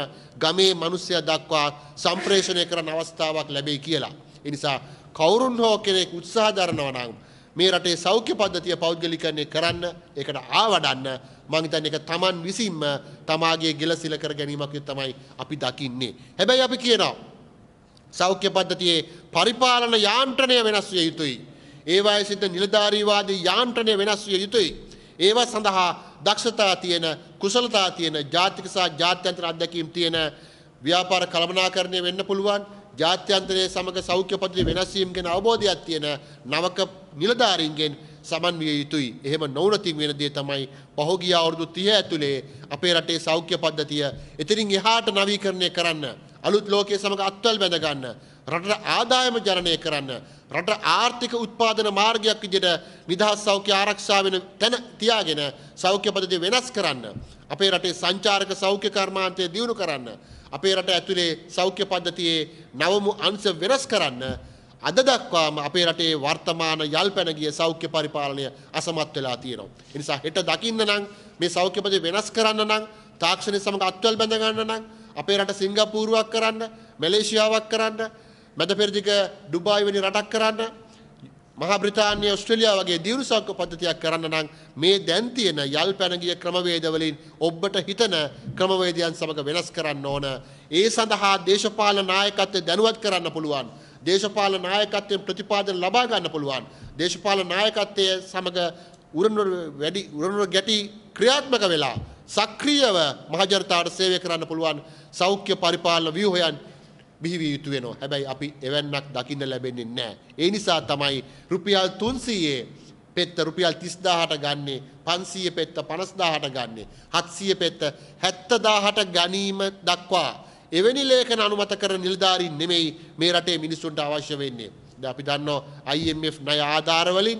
ගමේ මිනිස්සයා දක්වා සම්ප්‍රේෂණය කරන අවස්ථාවක් ලැබෙයි කියලා. ඒ නිසා කවුරුන් හෝ කෙනෙක් උත්සාහ දරනවා නම් මේ රටේ සෞඛ්‍ය පද්ධතිය පෞද්ගලිකරණය කරන්න ඒකට ආවඩන්න මං හිතන්නේ ඒක Taman විසින්ම තමාගේ ගෙලසිල කර ගැනීමක් තමයි අපි දකින්නේ. හැබැයි අපි කියනවා සෞඛ්‍ය පද්ධතියේ පරිපාලන යාන්ත්‍රණය වෙනස් විය යුතුයි. ඒවායේ සිට නිලධාරීවාදී යාන්ත්‍රණය වෙනස් විය යුතුයි. ඒවා සඳහා දක්ෂතා තියෙන කුසලතා තියෙන ජාතික සහ ජාත්‍යන්තර අධ්‍යක්ීම් තියෙන ව්‍යාපාර කළමනාකරණය වෙන්න පුළුවන්. ජාත්‍යන්තරයේ සමග සෞඛ්‍ය පද්ධති වෙනස් වීම ගැන අවබෝධයක් තියෙන නවක නිලධාරීන්ගෙන් සමන්විය යුතුයි. එහෙම නොවනතින් වෙන දේ තමයි පහුගිය අවුරුදු 30 ඇතුලේ අපේ රටේ සෞඛ්‍ය පද්ධතිය එතනින් එහාට නවීකරණය කරන්න අලුත් ලෝකයේ සමග අත්වල් බැඳ ගන්න රටට ආදායම ජනනය කරන්න රට ආර්ථික උත්පාදන මාර්ගයක් විදිහට නිදහස් සෞඛ්‍ය ආරක්ෂා වෙන තැන තියාගෙන සෞඛ්‍ය පද්ධතිය වෙනස් කරන්න අපේ රටේ සංචාරක සෞඛ්‍ය කර්මාන්තය දියුණු කරන්න අපේ රට ඇතුලේ සෞඛ්‍ය පද්ධතියේ නවමු අංශ වෙනස් කරන්න අද දක්වාම අපේ රටේ වර්තමාන යල්පැන ගිය සෞඛ්‍ය පරිපාලනය අසමත් වෙලා තියෙනවා. ඒ නිසා හෙට දකින්න නම් මේ සෞඛ්‍ය පද වෙනස් කරන්න නම් තාක්ෂණය සමග අත්වල් බැඳ ගන්න නම් අපේ රට සිංගපූරුවක් කරන්න මැලේසියාවක් කරන්න මැද පෙරදිග ඩුබායි වැනි රටක් කරන්න මහා බ්‍රිතාන්‍ය ඔස්ට්‍රේලියාව වගේ දියුණු සංක පද්ධතියක් කරන්න නම් මේ දැන් තියෙන යල් පැනගිය ක්‍රමවේදවලින් ඔබට හිතන ක්‍රමවේදයන් සමග වෙනස් කරන්න ඕන. ඒ සඳහා දේශපාලන නායකත්වය දැනුවත් කරන්න පුළුවන්. දේශපාලන නායකත්වයෙන් ප්‍රතිපාදන ලබා ගන්න පුළුවන්. දේශපාලන නායකත්වය සමග උරනුර වැඩි උරනුර ගැටි ක්‍රියාත්මක වෙලා සක්‍රියව මහජනතාවට සේවය කරන්න පුළුවන් සෞඛ්‍ය පරිපාලන ව්‍යුහයන් බිහිවිය යුතු වෙනවා. හැබැයි අපි එවන්නක් දකින්න ලැබෙන්නේ නැහැ. ඒ නිසා තමයි රුපියල් 300 පෙත්ත රුපියල් 30000ට ගන්නෙ 500 පෙත්ත 50000ට ගන්නෙ 700 පෙත්ත 70000ට ගැනීම දක්වා එවැනි ලේඛන අනුමත කරන නිලධාරීන් නෙමෙයි මේ රටේ මිනිසුන්ට අවශ්‍ය වෙන්නේ. දැන් අපි දන්නවා IMF ණය ආධාර වලින්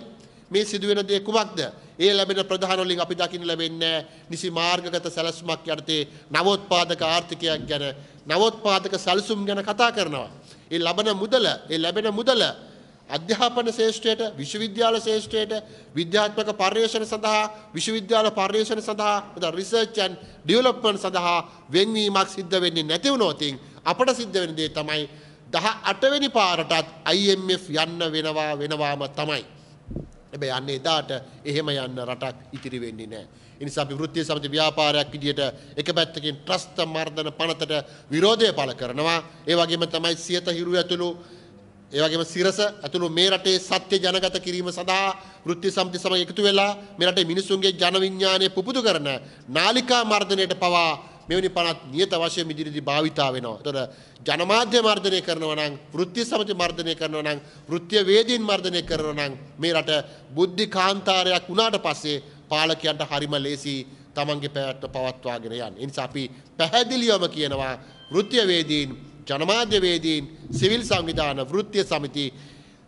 මේ සිදුවෙන දේ කුමක්ද? ඒ ලැබෙන ප්‍රධාන වලින් අපි දකින්න ලැබෙන්නේ නිසි මාර්ගගත සැලැස්මක් යටතේ නවෝත්පාදක ආර්ථිකයක් ගැන නවෝත්පාදක සැලසුම් ගැන කතා කරනවා. ඒ ලබන මුදල, ඒ ලැබෙන මුදල අධ්‍යාපන ශේෂ්ඨයට විශ්වවිද්‍යාල ශේෂ්ඨයට විද්‍යාත්මක පර්යේෂණ සඳහා විශ්වවිද්‍යාල පර්යේෂණ සඳහා නැත්නම් රිසර්ච් ඇන්ඩ් ඩෙවලොප්මන්ට් සඳහා වෙන්වීමක් සිද්ධ වෙන්නේ නැති වුණොත් අපට සිද්ධ වෙන දේ තමයි 18 වෙනි පාරටත් IMF යන්න වෙනවා වෙනවාම තමයි හැබැයි අන්න එදාට එහෙම යන්න රටක් ඉතිරි වෙන්නේ නැහැ. ඒ නිසා අපි වෘත්තීය සමිති ව්‍යාපාරයක් විදියට එක පැත්තකින් ත්‍රස්ත මර්ධන පනතට විරෝධය පළ කරනවා. ඒ වගේම තමයි සියත හිරු ඇතුළු ඒ වගේම සිරස ඇතුළු මේ රටේ සත්‍ය ජනගත කිරීම සඳහා වෘත්ති සමිති සමග එකතු වෙලා මේ රටේ මිනිසුන්ගේ ජන විඥානය පුබුදු කරන නාලිකා මර්ධනයට පවා මෙවැනි පනත් නියත වශයෙන් ඉදිරියේදී භාවිතා වෙනවා. ඒතර ජනමාධ්‍ය මර්ධනය කරනවා නම් වෘත්ති සමිති මර්ධනය කරනවා නම් වෘත්ති වේදීන් මර්ධනය කරනවා නම් මේ රට බුද්ධි කාන්තාරයක් වුණාට පස්සේ පාලකයන්ට හරිම ලේසි තමන්ගේ පැවැත්ම පවත්වාගෙන යන්න. ඒ නිසා අපි පැහැදිලිවම කියනවා වෘත්ති වේදීන් ජනමාධ්‍ය වේදීන් සිවිල් සංවිධාන වෘත්ති සමිති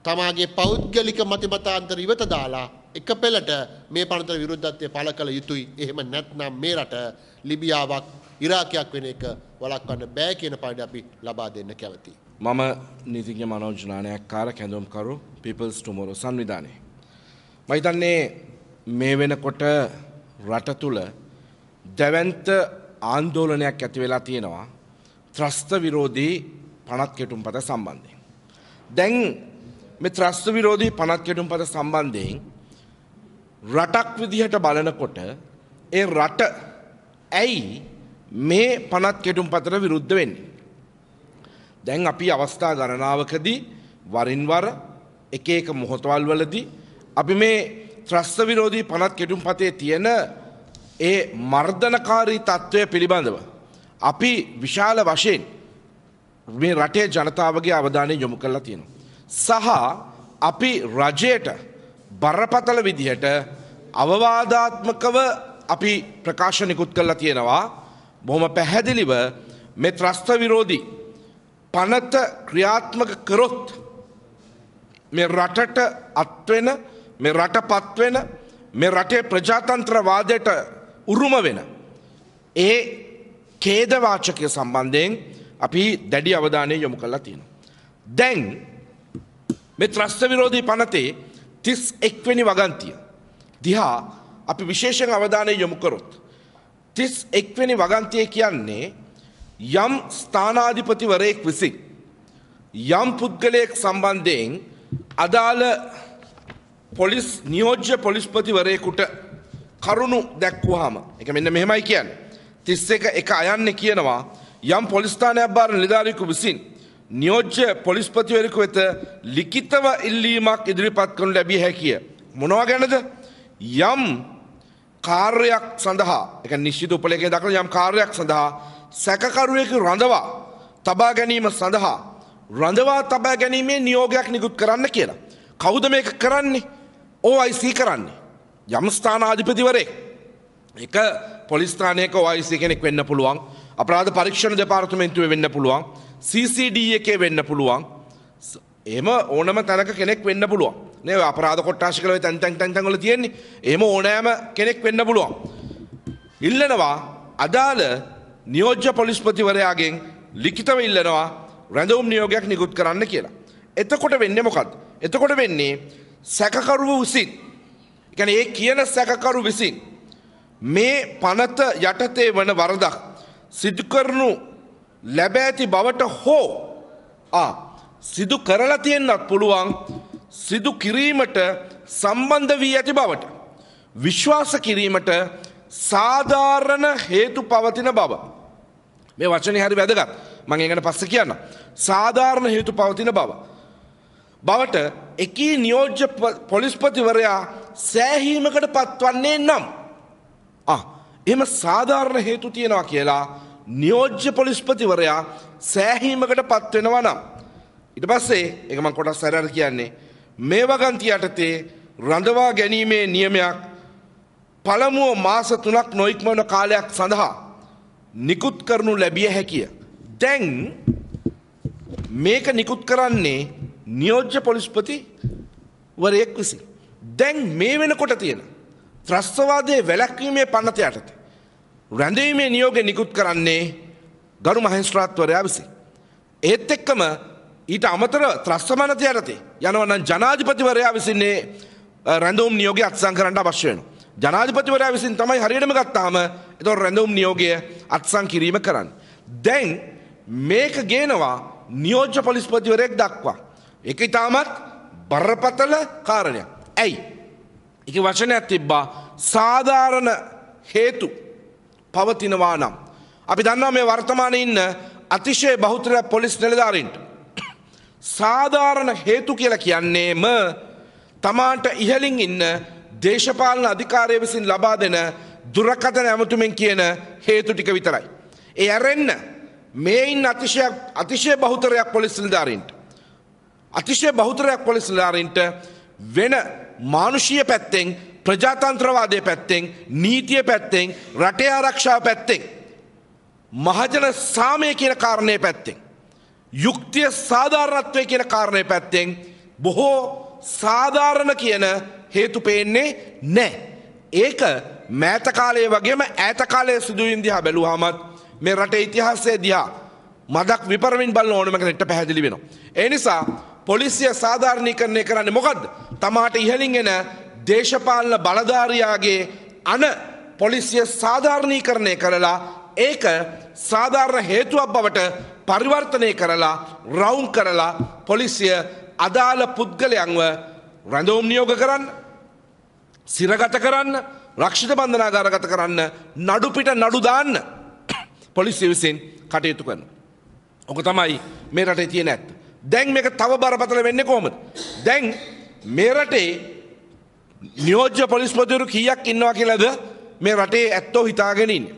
තමාගේ පෞද්ගලික මතිමතාන්තර ඉවත දාලා එක පෙළට මේ පනතර විරුද්ධත්වය පළ කළ යුතුයි. එහෙම නැත්නම් මේ රට ලිබියාවක් ඉරාකයක් වෙන එක වළක්වන්න බෑ කියන පරිදි අපි ලබා දෙන්න කැමතියි. මම නීතිඥ මනෝජ් නානයක්කාර කැඳවුම්කරු People's Tomorrow සංවිධානයේ. මම හිතන්නේ මේ වෙනකොට රට තුල දැවැන්ත ආන්දෝලනයක් ඇති වෙලා තියෙනවා ත්‍රස්ත විරෝධී පනත් කෙටුම්පත සම්බන්ධයෙන්. දැන් මේ ත්‍රස්ත විරෝධී පනත් කෙටුම්පත සම්බන්ධයෙන් රටක් විදිහට බලනකොට ඒ රට ඇයි මේ පනත් කෙටුම් පතර විරුද්ධ වෙන්නේ. දැන් අපි අවස්ථා ගණනාවකදී වරින් වර එක එක මොහොතවල් වලදී අපි මේ ත්‍රස්ස විරෝධී පනත් කෙටුම් පතේ තියෙන ඒ මර්ධනකාරී තත්ත්වය පිළිබඳව අපි විශාල වශයෙන් මේ රටේ ජනතාවගේ අවධානය යොමු කරලා තියෙනවා. සහ අපි රජයට බරපතල විදිහට අවවාදාත්මකව අපි ප්‍රකාශ නිකුත් කරලා තියෙනවා බොහොම පැහැදිලිව මේ ත්‍රස්ත විරෝධී පනත ක්‍රියාත්මක කරොත් මේ රටට අත්වෙන මේ රට පත්වෙන මේ රටේ ප්‍රජාතන්ත්‍රවාදයට උරුම වෙන. ඒ කේදවාචකය සම්බන්ධයෙන් අපි දැඩි අවධානය යොමු කල්ලා තියෙන. දැන් මේ ත්‍රස්ත විරෝධී පනතේ තිස් එක්වැනි වගන්තිය. දිහා අපි විශේෂෙන් අවධානය යොමු කරොත්. තිස් එක්වැනි වගන්තිය කියන්නේ යම් ස්ථානාධිපතිවරයෙක් විසින් යම් පුද්ගලයෙක් සම්බන්ධයෙන් අදාළ පොලිස් නියෝජ්‍ය පොලිස්පතිවරයෙකුට කරුණු දැක්වුවාම එක මෙන්න මෙහෙමයි කියන්නේ. තිස් එක එක අයන්න කියනවා යම් පොලිස්ථානයක් බාර නිධාරිකු විසින් නියෝජ්‍ය පොලිස්පතිවරයෙකු වෙත ලිඛිතව ඉල්ලීමක් ඉදිරිපත් කරනු ලැබිය හැකිය. මොනවා ගැනද? යම් කාර්යක් සඳහා එක නිශ්චිත උපලේකය දක්න යම් කාර්යක් සඳහා සැකකරුවෙකු රඳවා තබා ගැනීම සඳහා රඳවා තබා ගැනීමේ නියෝගයක් නිකුත් කරන්න කියලා. කෞද මේක කරන්නේ ඕයිC කරන්නේ. යම් ස්ථානාධිපතිවරේ. එක පොලිස්ථානයක ඔයිC කෙනෙක් වෙන්න පුළුවන් අපරාධ පරීක්ෂණ දෙපාර්තමෙන්තුව වෙන්න පුළුවන් CCD එකේ වෙන්න පුළුවන් එම ඕනම තැනක කෙනෙක් වෙන්න පුළුවන්. නේ අපරාධ කොට්ටාශ කළ තැන් තැන් තැන් තැන්වල තියෙන්නේ. එහෙම ඕනෑම කෙනෙක් වෙන්න පුළුවන්. ඉල්ලනවා අදාළ නියෝජ්‍ය පොලිස්පතිවරයාගෙන් ලිඛිතව ඉල්ලනවා රැඳවුම් නියෝගයක් නිකුත් කරන්න කියලා. එතකොට වෙන්නේ මොකද්ද? එතකොට වෙන්නේ සැකකරුව විසින් يعني ඒ කියන සැකකරු විසින් මේ පනත යටතේ වන වරදක් සිදු කරනු ලැබ ඇති බවට හෝ ආ සිදු කරලා තියෙන්නත් පුළුවන් සිදු කිරීමට සම්බන්ධ වී ඇති බවට. විශ්වාස කිරීමට සාධාරණ හේතු පවතින බව. මේ වචනය හරි වැදගත් මං ඒකට පස්ස කියන්න. සාධාරණ හේතු පවතින බව. බවට එකී නියෝජ්‍ය පොලිස්පතිවරයා සෑහීමකට පත්වන්නේ නම්. එම සාධාරණ හේතු තියෙනවා කියලා නියෝජ්‍ය පොලිස්පතිවරයා සෑහීමකට පත්වෙනවා නම්. ඉට පස්සේ එකම කොටස් සැරර කියන්නේ මේ වගන්ති යටතේ රඳවා ගැනීමේ නියමයක් පළමුුව මාස තුනක් නොයික්මන කාලයක් සඳහා නිකුත් කරනු ලැබිය හැකිය. දැන් මේක නිකුත් කරන්නේ නියෝජ්‍ය පොලිස්පති වරයෙක් විසි. දැන් මේ වෙනකොට තියෙන. ත්‍රස්තවාදය වැලැක්වීමේ පන්නත යටතේ. රැඳීමේ නියෝග නිකුත් කරන්නේ ගරු මහිස්ත්‍රාත්වරයා විසි. ඒත් එක්කම ඊට අමතර ත්‍රස්වමනත යටතේ යනවනම් ජනාධිපතිවරයා විසින්නේ රැඳවුම් නියෝගය අත්සං කරන්න අවශ්‍ය වෙනවා. ජනාධිපතිවරයා විසින් තමයි හරියටම ගත්තාම එතකොට රැඳවුම් නියෝගය අත්සන් කිරීම කරන්න. දැන් මේක ගේනවා නියෝජ්‍ය පොලිස්පතිවරයෙක් දක්වා. එක ඉතාමත් බරපතල කාරණයක්. ඇයි. එක වචනයක් තිබ්බා සාධාරණ හේතු පවතිනවා නම්. අපි දන්නවා මේ වර්තමාන ඉන්න අතිශය බෞතරයක් පොලිස් නිලධාරීන්ට. සාධාරණ හේතු කියලා කියන්නේම තමාන්ට ඉහලින් ඉන්න දේශපාලන අධිකාරය විසින් ලබා දෙන දුරකතන ඇමතුමෙන් කියන හේතු ටික විතරයි. ඒ ඇරෙන්න මේයින් අතිශයක් අතිශය බහුතරයක් පොලිස් නිලධාරීන්ට. අතිශය බහුතරයක් පොලිස් නිලධාරීන්ට වෙන මානුෂීය පැත්තෙන් ප්‍රජාතන්ත්‍රවාදය පැත්තෙන් නීතිය පැත්තෙන් රටේ ආරක්ෂාව පැත්තෙන්. මහජන සාමය කියන කාරණය පැත්තෙන්. යුක්තිය සාධාරණත්වය කියන කාරණය පැත්තෙන් බොහෝ සාධාරණ කියන හේතු පේන්නේ නෑ. ඒක මෑතකාලය වගේම ඇතකාලය සිදුවින් දිහා බැලූහමත් මේ රට ඉතිහාසය දිහා මදක් විපරමින් බල ඕනමක නෙට පැහැදිලි වෙනවා. ඒ නිසා පොලිසිය සාධාරණී කරණය කරන්න මොකද තමාට ඉහලින් එන දේශපාලන බලධාරයාගේ අන පොලිසිය සාධාරණී කරණය කරලා ඒක සාධාරණ හේතුවක් බවට පරිවර්තනය කරලා රවුම් කරලා පොලිසිය අදාළ පුද්ගලයන්ව රැඳවුම් නියෝග කරන්න සිරගත කරන්න රක්ෂිත බන්ධනාගාරගත කරන්න නඩුපිට නඩුදාන්න පොලිසිය විසින් කටයුතු කරන. ඕක තමයි මේ රටේ තියෙන ඇත්ත. දැන් මේක තව බරපතල වෙන්නේ කොහොමද? දැන් මේ රටේ නියෝජ්‍ය පොලිස්පතිවරු කීයක් ඉන්නවා කියලාද මේ රටේ ඇත්තෝ හිතාගෙන ඉන්නේ.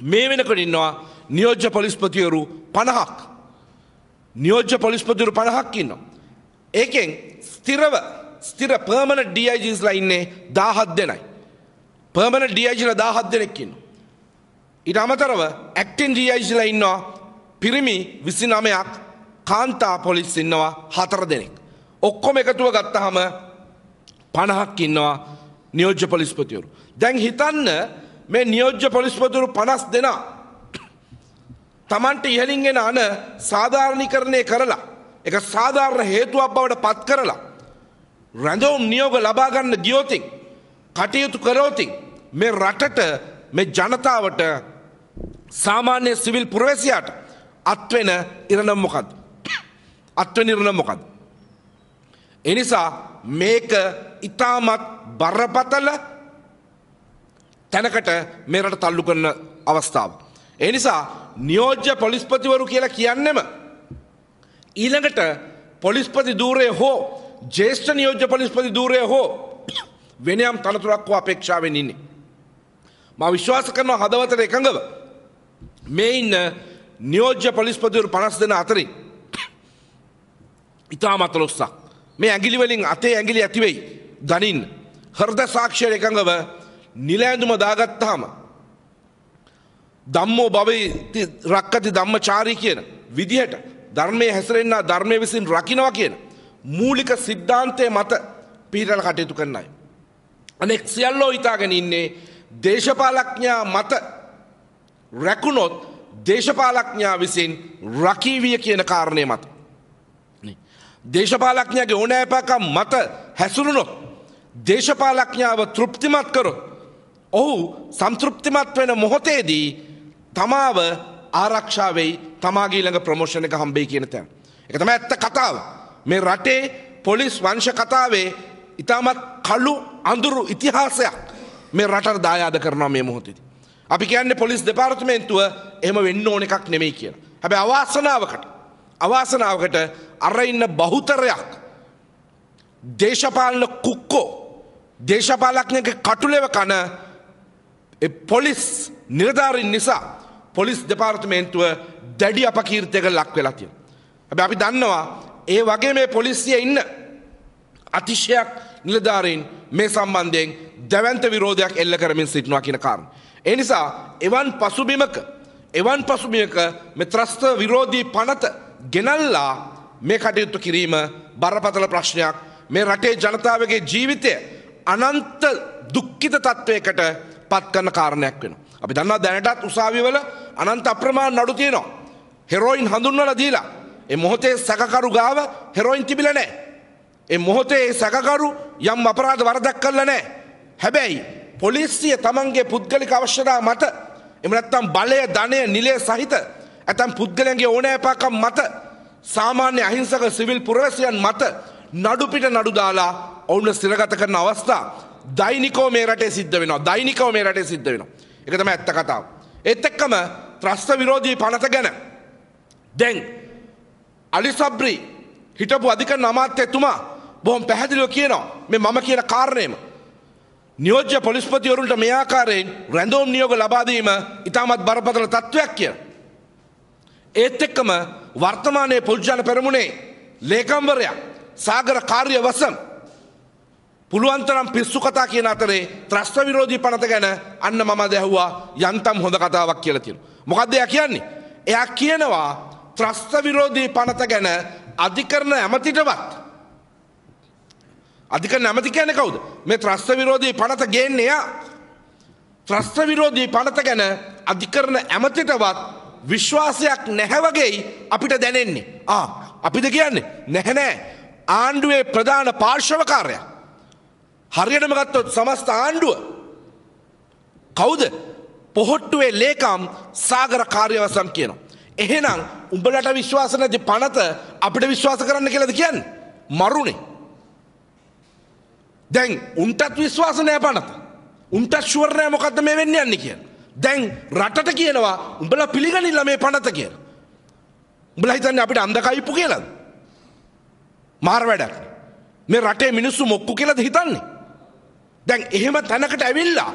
මේ වෙනකට ඉන්නවා නියෝජ්‍ය පොලිස්පතිවරු පණහක් නියෝජ්‍ය පොලිස්පතිවරු පණහක් ඉන්නවා. ඒකෙන් ස්තිරව ස්තිර පර්මණ ඩයිජස්ලා ඉන්නේ දාහත් දෙනයි. පර්මණ ඩයිජල දාහත් දෙනෙක්කින්න. ඉට අමතරව ඇක්ටන් ඩයිජල ඉන්නවා පිරිමි විසි නමයක් කාන්තා පොලිස් ඉන්නවා හතර දෙනෙක්. ඔක්කොම එකතුව ගත්තහම පණහක් ඉන්නවා නියෝජ්‍ය පොලිස්පතිවරු. දැන් හිතන්න මේ නියෝජ්‍ය පොලිස්පතුරු පනස් දෙනා තමන්ට ඉහලින් එන අන සාධාරණීකරණය කරලා එක සාධාරණ හේතුවක් බවට පත් කරලා රැඳවුම් නියෝග ලබාගන්න ගියෝතින් කටයුතු කරෝතින් මේ රටට මේ ජනතාවට සාමාන්‍ය සිවිල් පුරවැසියාට අත්වෙන ඉරණම් මොකක්ද අත්වෙන ඉරණම් මොකක්ද එනිසා මේක ඉතාමත් බරපතල තැනකට මෙරට තල්ලු කරන අවස්ථාව. ඒ නිසා නියෝජ්‍ය පොලිස්පතිවරු කියලා කියන්නෙම ඊළඟට පොලිස්පති ධූරය හෝ ජේෂ්ඨ නියෝජ්‍ය පොලිස්පති ධූරය හෝ වෙනයම් තනතුරක් වූ අපේක්ෂාවෙන් ඉන්නේ. මා විශ්වාස කරනවා හදවතට එකඟව මේ ඉන්න නියෝජ්‍ය පොලිස්පතිවරු පනස් දෙන අතරින් ඉතාමත් ලොස්සක් මේ ඇගිලි වලින් අතේ ඇගිලි ඇතිවෙයි දනින් හෘද සාක්ෂිය එකඟව නිල ඇඳුම දාගත්තාම ධම්මෝ භවයේ රක්කති ධම්මචාරී කියන විදිහට ධර්මයේ හැසිරෙන්නා ධර්මයේ විසින් රකින්නවා කියන මූලික સિદ્ધාන්තයේ මත පිළිරලා කටයුතු කරන අය. අනෙක් සියල්ලෝ හිතාගෙන ඉන්නේ දේශපාලඥයා මත රැකුණොත් දේශපාලඥයා විසින් රකීවිය කියන කාරණේ මත. දේශපාලඥයාගේ ඕනෑපකම් මත හැසිරුණොත් දේශපාලඥාව තෘප්තිමත් කරොත් ඔහු සම්තෘප්තිමත් වෙන මොහොතේදී තමාව ආරක්ෂාවෙයි තමාගේ ළඟ ප්‍රමෝෂණ එක හම්බෙයි කියන තැන. ඒක තමයි ඇත්ත කතාව. මේ රටේ පොලිස් වංශ කතාවේ ඉතාමත් කළු අඳුරු ඉතිහාසයක් මේ රටට දායාද කරනවා මේ මොහොතේදී. අපි කියන්නේ පොලිස් දෙපාර්තමේන්තුව එහෙම වෙන්න ඕන එකක් නෙමෙයි කියලා. හැබැයි අවාසනාවකට අවාසනාවකට අර ඉන්න බහුතරයක් දේශපාලන කුක්කෝ දේශපාලඥයන්ගේ කටුලෙව කන පොලිස් නිරධාරින් නිසා පොලිස් දෙපාර්තමේන්තුව දැඩි අප කීර්තයක ලක් වෙලා තියෙන. ඇබ අපි දන්නවා ඒ වගේ මේ පොලිසිය ඉන්න අතිශයක් නිලධාරීන් මේ සම්බන්ධයෙන් දැවන්ත විරෝධයක් එල්ල කරමින් සිටිනවා කියන කාරණ. ඒ නිසා එවන් පසුබිමක එවන් පසුබිමක මේ ත්‍රස්ත විරෝධී පනත ගෙනල්ලා මේ කටයුතු කිරීම බරපතල ප්‍රශ්නයක් මේ රටේ ජනතාවගේ ජීවිතය අනන්ත දුක්ඛිත තත්වයකට පත් කරන කාරණයක් වෙනවා. අපි දන්නවා දැනටත් උසාවිවල අනන්ත අප්‍රමාණ නඩු තියෙනවා. හෙරෝයින් හඳුන්වලා දීලා. ඒ මොහොතේ සැකකරු ගාව හෙරෝයින් තිබිලා නැහැ. ඒ මොහොතේ සැකකරු යම් අපරාධ වරදක් කළා නැහැ. හැබැයි පොලිසිය තමන්ගේ පුද්ගලික අවශ්‍යතා මත එම නැත්තම් බලය, ධනය, නිලය සහිත ඇතම් පුද්ගලයන්ගේ ඕනෑපාකම් මත සාමාන්‍ය අහිංසක සිවිල් පුරවැසියන් මත නඩු පිට නඩු දාලා ඔවුන් සිරගත කරන අවස්ථා දෛනිකෝ මේ රටේ සිද්ධ වෙනවා දෛනිකව මේ රටේ සිද්ධ වෙනවා. එක තමයි ඇත්ත කතාව. ඒත් එක්කම ත්‍රස්ත විරෝධී පනත ගැන දැන් අලි සබ්රි හිටපු අධික නමාත්‍යතුමා බොහොම පැහැදිලිව කියනවා මේ මම කියන කාරණයම නියෝජ්‍ය පොලිස්පතිවරුන්ට මේ ආකාරයෙන් රැඳවුම් නියෝග ලබා දීම ඉතාමත් බරපතල තත්වයක් කියලා. ඒත් එක්කම වර්තමානයේ පොලිජන පෙරමුණේ ලේකම්වරයා සාගර කාර්ය වසම් පුළුවන්තරම් පිස්සු කතා කියන අතරේ ත්‍රස්ව විරෝධී පනත ගැන අන්න මම දැහුවා යන්තම් හොඳ කතාවක් කියලා තියෙනවා. මොකද්ද එයා කියන්නේ? එයා කියනවා ත්‍රස්ව විරෝධී පනත ගැන අධිකරණ ඇමතිටවත් අධිකරණ ඇමති කියන්නේ කවුද? මේ ත්‍රස්ව විරෝධී පනත ගේන්නේ එයා. ත්‍රස්ව විරෝධී පනත ගැන අධිකරණ ඇමතිටවත් විශ්වාසයක් නැහැ වගේයි අපිට දැනෙන්නේ. ආ අපිද කියන්නේ නැහැ නෑ ආණ්ඩුවේ ප්‍රධාන පාර්ශවකාරයා හරියටම ගත්තොත් සමස්ත ආණ්ඩුව කවුද? පොහොට්ටුවේ ලේකම් සාගර කාර්යවසම් කියනවා. එහෙනම් උඹලට විශ්වාස නැති පනත අපිට විශ්වාස කරන්න කියලාද කියන්නේ? මරුනේ. දැන් උන්ටත් විශ්වාස නැහැ පනත. උන්ට ෂුවර් නැහැ මොකද්ද මේ වෙන්නේ යන්නේ කියලා. දැන් රටට කියනවා උඹලා පිළිගනින්න මේ පනත කියලා. උඹලා හිතන්නේ අපිට අන්ධකයිප්පු කියලාද? මාර වැඩක්. මේ රටේ මිනිස්සු මොක්කු කියලාද හිතන්නේ? දැන් එහෙම තැනකට ඇවිල්ලා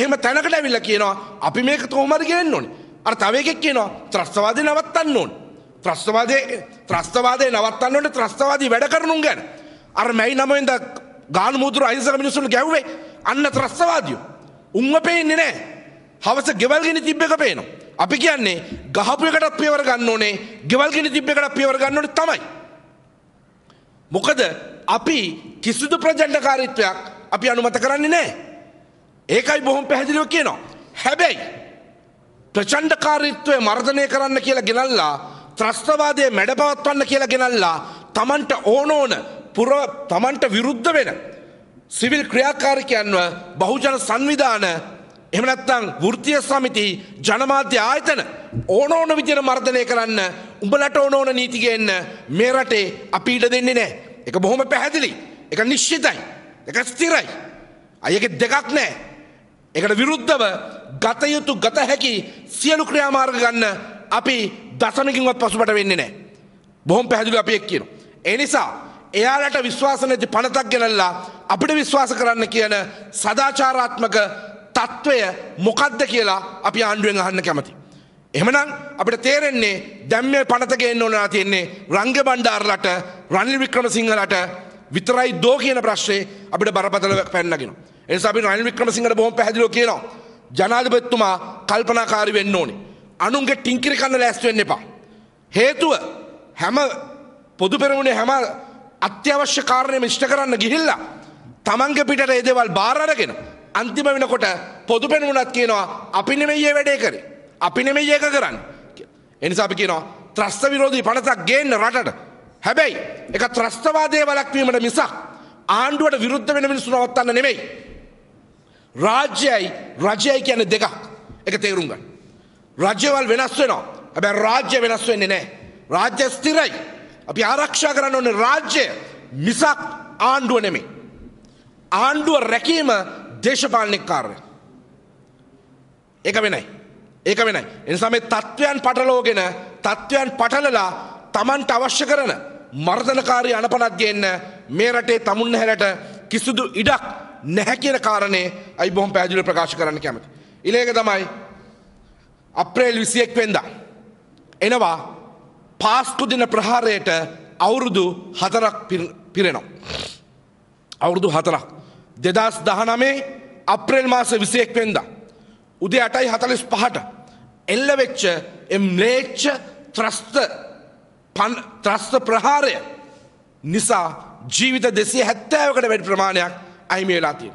එහෙම තැනකට ඇවිල්ලා කියනවා අපි මේක කොහොමද ගෙවෙන්න ඕනේ. අර තව එකෙක් කියනවා ත්‍රස්තවාදී නවත්තන්න ඕනේ. ත්‍රස්තවාදී ත්‍රස්තවාදී නවත්තන්න ඕනේ ත්‍රස්තවාදී වැඩ කරනුන් ගැන. අර මැයි නමෙන්ද ගාන මුදුර අහිංසක මිනිස්සුන් ගැව්වේ අන්න ත්‍රස්තවාදියෝ. උන්ව පේන්නේ නැහැ. හවස ගෙවල් ගිනි තිබ්බ එක පේනවා. අපි කියන්නේ ගහපු එකටත් පියවර ගන්න ඕනේ, ගෙවල් ගිනි තිබ්බ එකටත් පියවර ගන්න ඕනේ තමයි. මොකද අපි කිසිදු ප්‍රජණ්ඩකාරීත්වයක් අපි අනුමත කරන්නේ නෑ. ඒකයි බොහොම පැහැදිලිව කියනවා. හැබැයි ප්‍රචණ්ඩකාරීත්වය මර්ධනය කරන්න කියලා ගෙනල්ලා ත්‍රස්තවාදය මැඩපවත්වන්න කියලා ගෙනල්ලා තමන්ට ඕනෝන පුර තමන්ට විරුද්ධ වෙන සිවිල් ක්‍රියාකාරිකයන්ව බහුජන සංවිධාන එහෙම නැත්නම් වෘත්තීය සමිති ජනමාධ්‍ය ආයතන ඕනෝන විදිහට මර්ධනය කරන්න උඹලට ඕනෝන නීති ගෙන්න මේ රටේ අපි ඉඩ දෙන්නේ නැහැ. ඒක බොහොම පැහැදිලි. ඒක නිශ්චිතයි. එක ස්තිරයි. අයක දෙකක් නෑ. එකට විරුද්ධව ගතයුතු ගත හැකි සියලු ක්‍රියාමාර්ග ගන්න අපි දසනකින්වත් පසුබට වෙන්නේ නෑ. බොහොම පැහැදිලි අපි එක් කියන. එනිසා එයාලට විශ්වාස නැති පනතක් ගෙනල්ලා අපිට විශ්වාස කරන්න කියන සදාචාරාත්මක තත්ත්වය මොකද්ද කියලා අපි ආණ්ඩුවෙන් අහන්න කැමති. එහමනම් අපිට තේරෙන්නේ දැම්මේ පනතක එන්න ඕනලා තියෙන්නේ රංග බණ්ඩාරලට රනිල් වික්‍රමසිංහලට විතරයි දෝ කියන ප්‍රශ්නේ අපිට බරපතල පැනනගෙන. ඒ නිසා අපි රනිල් වික්‍රමසිංහට බොහොම පැහැදිලිව කියනවා ජනාධිපතිතුමා කල්පනාකාරී වෙන්න ඕනේ. අනුන්ගේ ටින්කිරි කන්න ලෑස්ති වෙන්න එපා. හේතුව හැම පොදු පෙරමුණේ හැම අත්‍යවශ්‍ය කාරණයම ඉෂ්ට කරන්න ගිහිල්ලා තමන්ගේ පිටට ඒ දේවල් බාර අරගෙන අන්තිම වෙනකොට පොදු පෙරමුණත් කියනවා අපි නෙමෙයි මේ වැඩේ කරේ. අපි නෙමෙයි ඒක කරන්නේ. ඒ නිසා අපි කියනවා ත්‍රස්ත විරෝධී පනතක් ගේන්න රටට හැබැයි එක ත්‍රස්තවාදය වලක්වීමට මිසක් ආණ්ඩුවට විරුද්ධ වෙන මිනිස්සු නවත්තන්න නෙමෙයි. රාජ්‍යයි රජයයි කියන්නේ දෙකක්. ඒක තේරුම් ගන්න. රජ්‍යවල් වෙනස් වෙනවා. හැබැයි රාජ්‍ය වෙනස් වෙන්නේ නැහැ. රාජ්‍ය ස්ථිරයි. අපි ආරක්ෂා කරන්න ඕනේ රාජ්‍ය මිසක් ආණ්ඩුව නෙමෙයි. ආණ්ඩුව රැකීම දේශපාලනිකාරය. ඒක වෙනයි. ඒක වෙනයි. එනිසා මේ තත්වයන් පටලවගෙන තත්වයන් පටලලා Tamanට අවශ්‍ය කරන මර්ධනකාරී අනපනත් ගේන්න මේ රටේ තමුන් හැලට කිසිදු ඉඩක් නැහැ කියන කාරණේ අයි බොහොම පැහැදිලිව ප්‍රකාශ කරන්න කැමති. ඊළඟ තමයි අප්‍රේල් 21 වෙනිදා එනවා පාස්තු දින ප්‍රහාරයට අවුරුදු 4ක් පිරෙනවා. අවුරුදු 4ක් 2019 අප්‍රේල් මාස 21 වෙනිදා උදේ 8:45ට එල්ල වෙච්ච එම්ලේච්ච ත්‍රස්ත ත්‍රස්ත ප්‍රහාරය නිසා ජීවිත දෙසේ හැත්තෑවකට වැඩි ප්‍රමාණයක් අයිමේ වෙලා තියෙන.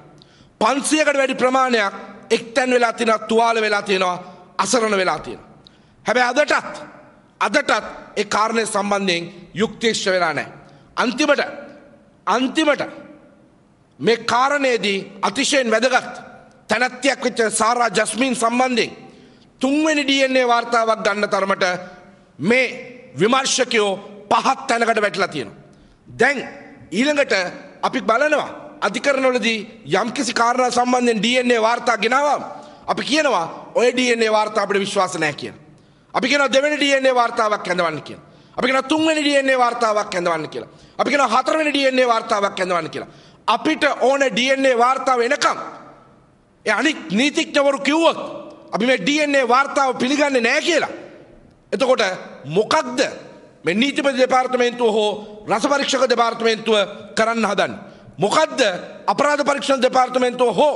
පන්සියකට වැඩි ප්‍රමාණයක් එක්තැන් වෙලා තියෙනවා තුවාල වෙලා තියෙනවා අසරණ වෙලා තියෙන. හැබැයි අදටත් අදටත් ඒ කාරණය සම්බන්ධයෙන් යුක්තිේක්ෂ වෙලා නෑ. අන්තිමට අන්තිමට මේ කාරණයේදී අතිශයෙන් වැදගත් තැනැත්තියක් වෙච්ච සාරා ජස්මීන් සම්බන්ධයෙන් තුන්වැනි DNA වාර්තාවක් ගන්න තරමට මේ විමර්ශකයෝ පහත් තැනකට වැටලා තියෙන. දැන් ඊළඟට අපි බලනවා අධිකරණවලදී යම්කිසි කාරණා සම්බන්ධයෙන් DNA වාර්තා ගෙනාවම් අපි කියනවා ඔය DNA වාර්තා අපිට විශ්වාස නැහැ කියන. අපි කියනවා දෙවෙනි DNA වාර්තාවක් ඇඳවන්න කියන. අපි කියනවා තුන්වෙනි DNA වාර්තාවක් ඇඳවන්න කියලා. අපි කියනවා හතරවෙනි DNA වාර්තාවක් ඇඳවන්න කියලා. අපිට ඕන DNA වාර්තාව එනකම් ඒ අනිත් නීතිඥවරු කිව්වොත් අපි මේ DNA වාර්තාව පිළිගන්නේ නැහැ කියලා. එතකොට මොකක්ද මේ නීතිපති දෙපාර්තමේන්තුව හෝ රස පරීක්ෂක දෙපාර්තමේන්තුව කරන්න හදන්නේ. මොකද්ද අපරාධ පරීක්ෂණ දෙපාර්තමේන්තුව හෝ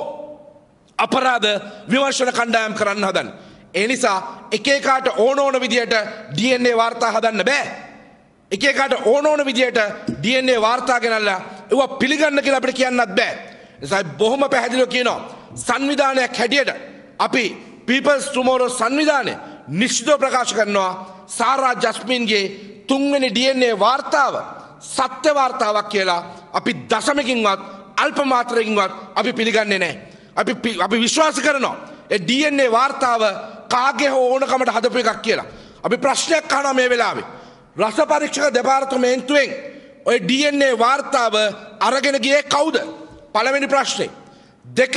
අපරාධ විමර්ශන කණ්ඩායම් කරන්න හදන්නේ. ඒ නිසා එක එකාට ඕන ඕන විදියට DNA වාර්තා හදන්න බෑ. එක එකාට ඕන ඕන විදියට DNA වාර්තා ගෙනල්ලා ඒවා පිළිගන්න කියලා අපිට කියන්නත් බෑ. ඒ නිසා බොහොම පැහැදිලිව කියනවා සංවිධානයක් හැටියට අපි People's Tomorrow සංවිධානය නිශ්චිතව ප්‍රකාශ කරනවා සාරා ජස්මින්ගේ තුන්වෙනි DNA වාර්තාව සත්‍ය වාර්තාවක් කියලා අපි දශමකින්වත් අල්ප මාත්‍රයකින්වත් අපි පිළිගන්නේ නැහැ. අපි අපි විශ්වාස කරනවා ඒ DNA වාර්තාව කාගේ හෝ ඕනකමට හදපු එකක් කියලා. අපි ප්‍රශ්නයක් අහනවා මේ වෙලාවේ. රස පරීක්ෂක දෙපාර්තමේන්තුවෙන් ඔය DNA වාර්තාව අරගෙන ගියේ කවුද? පළවෙනි ප්‍රශ්නේ. දෙක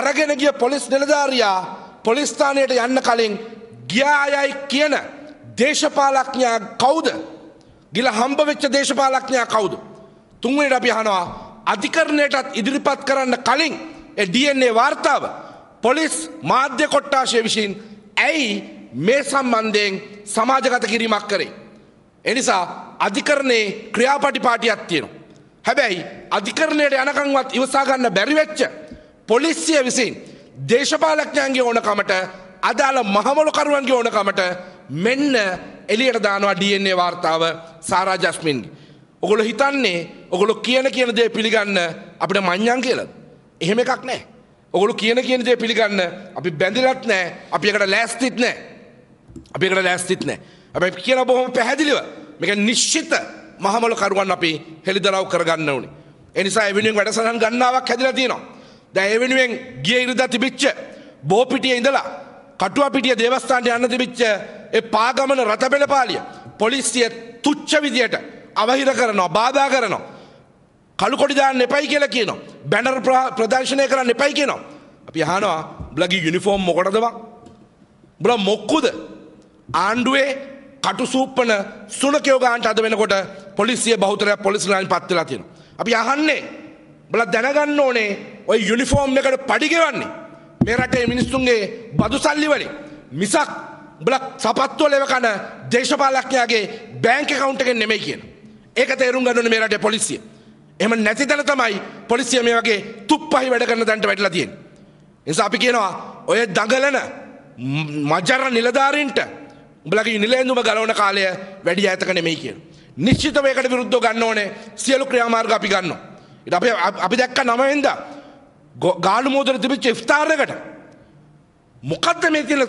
අරගෙන ගිය පොලිස් නිලධාරියා පොලිස් ස්ථානයට යන්න කලින් ගියායයි කියන දේශපාලඥයා කවුද? ගිල හම්බ වෙච්ච දේශපාලඥයා කවුද? තුන්වෙනිට අපි අහනවා අධිකරණයටත් ඉදිරිපත් කරන්න කලින් ඒ DNA වාර්තාව පොලිස් මාධ්‍ය කොට්ටාශය විසින් ඇයි මේ සම්බන්ධයෙන් සමාජගත කිරීමක් කරේ. එනිසා අධිකරණයේ ක්‍රියාපටිපාටියක් තියෙනවා. හැබැයි අධිකරණයට යනකංවත් ඉවසාගන්න බැරිවෙච්ච පොලිස්සිය විසින් දේශපාලඥයන්ගේ ඕනකමට අදාළ මහමලකරුවන්ගේ ඕනකමට මෙන්න එලියට දානවා DNA වාර්තාව සාරා ජස්මින්ගේ. ඔගොල්ලෝ හිතන්නේ ඔගොල්ලෝ කියන කියන දේ පිළිගන්න අපිට මඤ්ඤම් කියලා. එහෙම එකක් නැහැ. ඔගොල්ලෝ කියන කියන දේ පිළිගන්න අපි බැඳිලත් නැහැ. අපි එකට ලෑස්තිත් නැහැ. අපි එකට ලෑස්තිත් නැහැ. අපි කියන බොහොම පැහැදිලිව මේක නිශ්චිත මහමල කරුවන් අපි හෙළිදරව් කරගන්න ඕනේ. ඒ නිසා එවෙනුවෙන් වැඩසටහන් ගන්නාවක් හැදිලා තියෙනවා. දැන් එවෙනුවෙන් ගිය ඉරිදා තිබිච්ච බෝපිටියේ ඉඳලා කටුවපිටිය දේවස්ථානට යන්න තිබිච්ච ඒ පාගමන රථපෙළපාලිය පොලිසිය තුච්ච විදියට අවහිර කරනවා බාධා කරනවා. කළු කොඩි දාන්න එපයි කියලා කියනවා. බැනර් ප්‍රදර්ශනය කරන්න එපයි කියනවා. අපි අහනවා උඹලගේ යුනිෆෝම් මොකටද බං? උඹලා මොක්කුද? ආණ්ඩුවේ කටු සූප්පන සුනකයෝ ගාන්ට අද වෙනකොට පොලිසිය බහුතරයක් පොලිස් ලායින් පත් වෙලා තියෙනවා. අපි අහන්නේ උඹලා දැනගන්න ඕනේ ওই යුනිෆෝම් එකට පඩි ගෙවන්නේ මේ රටේ මිනිස්සුන්ගේ බදු සල්ලි වලින් මිසක් උඹලා සපත්තු වල කන දේශපාලකයාගේ බැංක් account එකෙන් නෙමෙයි කියන. ඒක තේරුම් ගන්න ඕනේ මේ රටේ පොලිසිය. එහෙම නැති තැන තමයි පොලිසිය මේ වගේ තුප්පහයි වැඩ කරන තැනට වැටලා තියෙන්නේ. ඒ නිසා අපි කියනවා ඔය දඟලන මජර නිලධාරීන්ට උඹලගේ නිලේඳුම ගලවන කාලය වැඩි ඈතක නෙමෙයි කියන. නිශ්චිතව ඒකට විරුද්ධව ගන්න ඕනේ සියලු ක්‍රියාමාර්ග අපි ගන්නවා. ඊට අපි අපි දැක්ක 9 වෙනිදා ගාඩු මෝදර තිබිච්ච ඉෆ්තාරකට මොකද්ද මේ තියෙන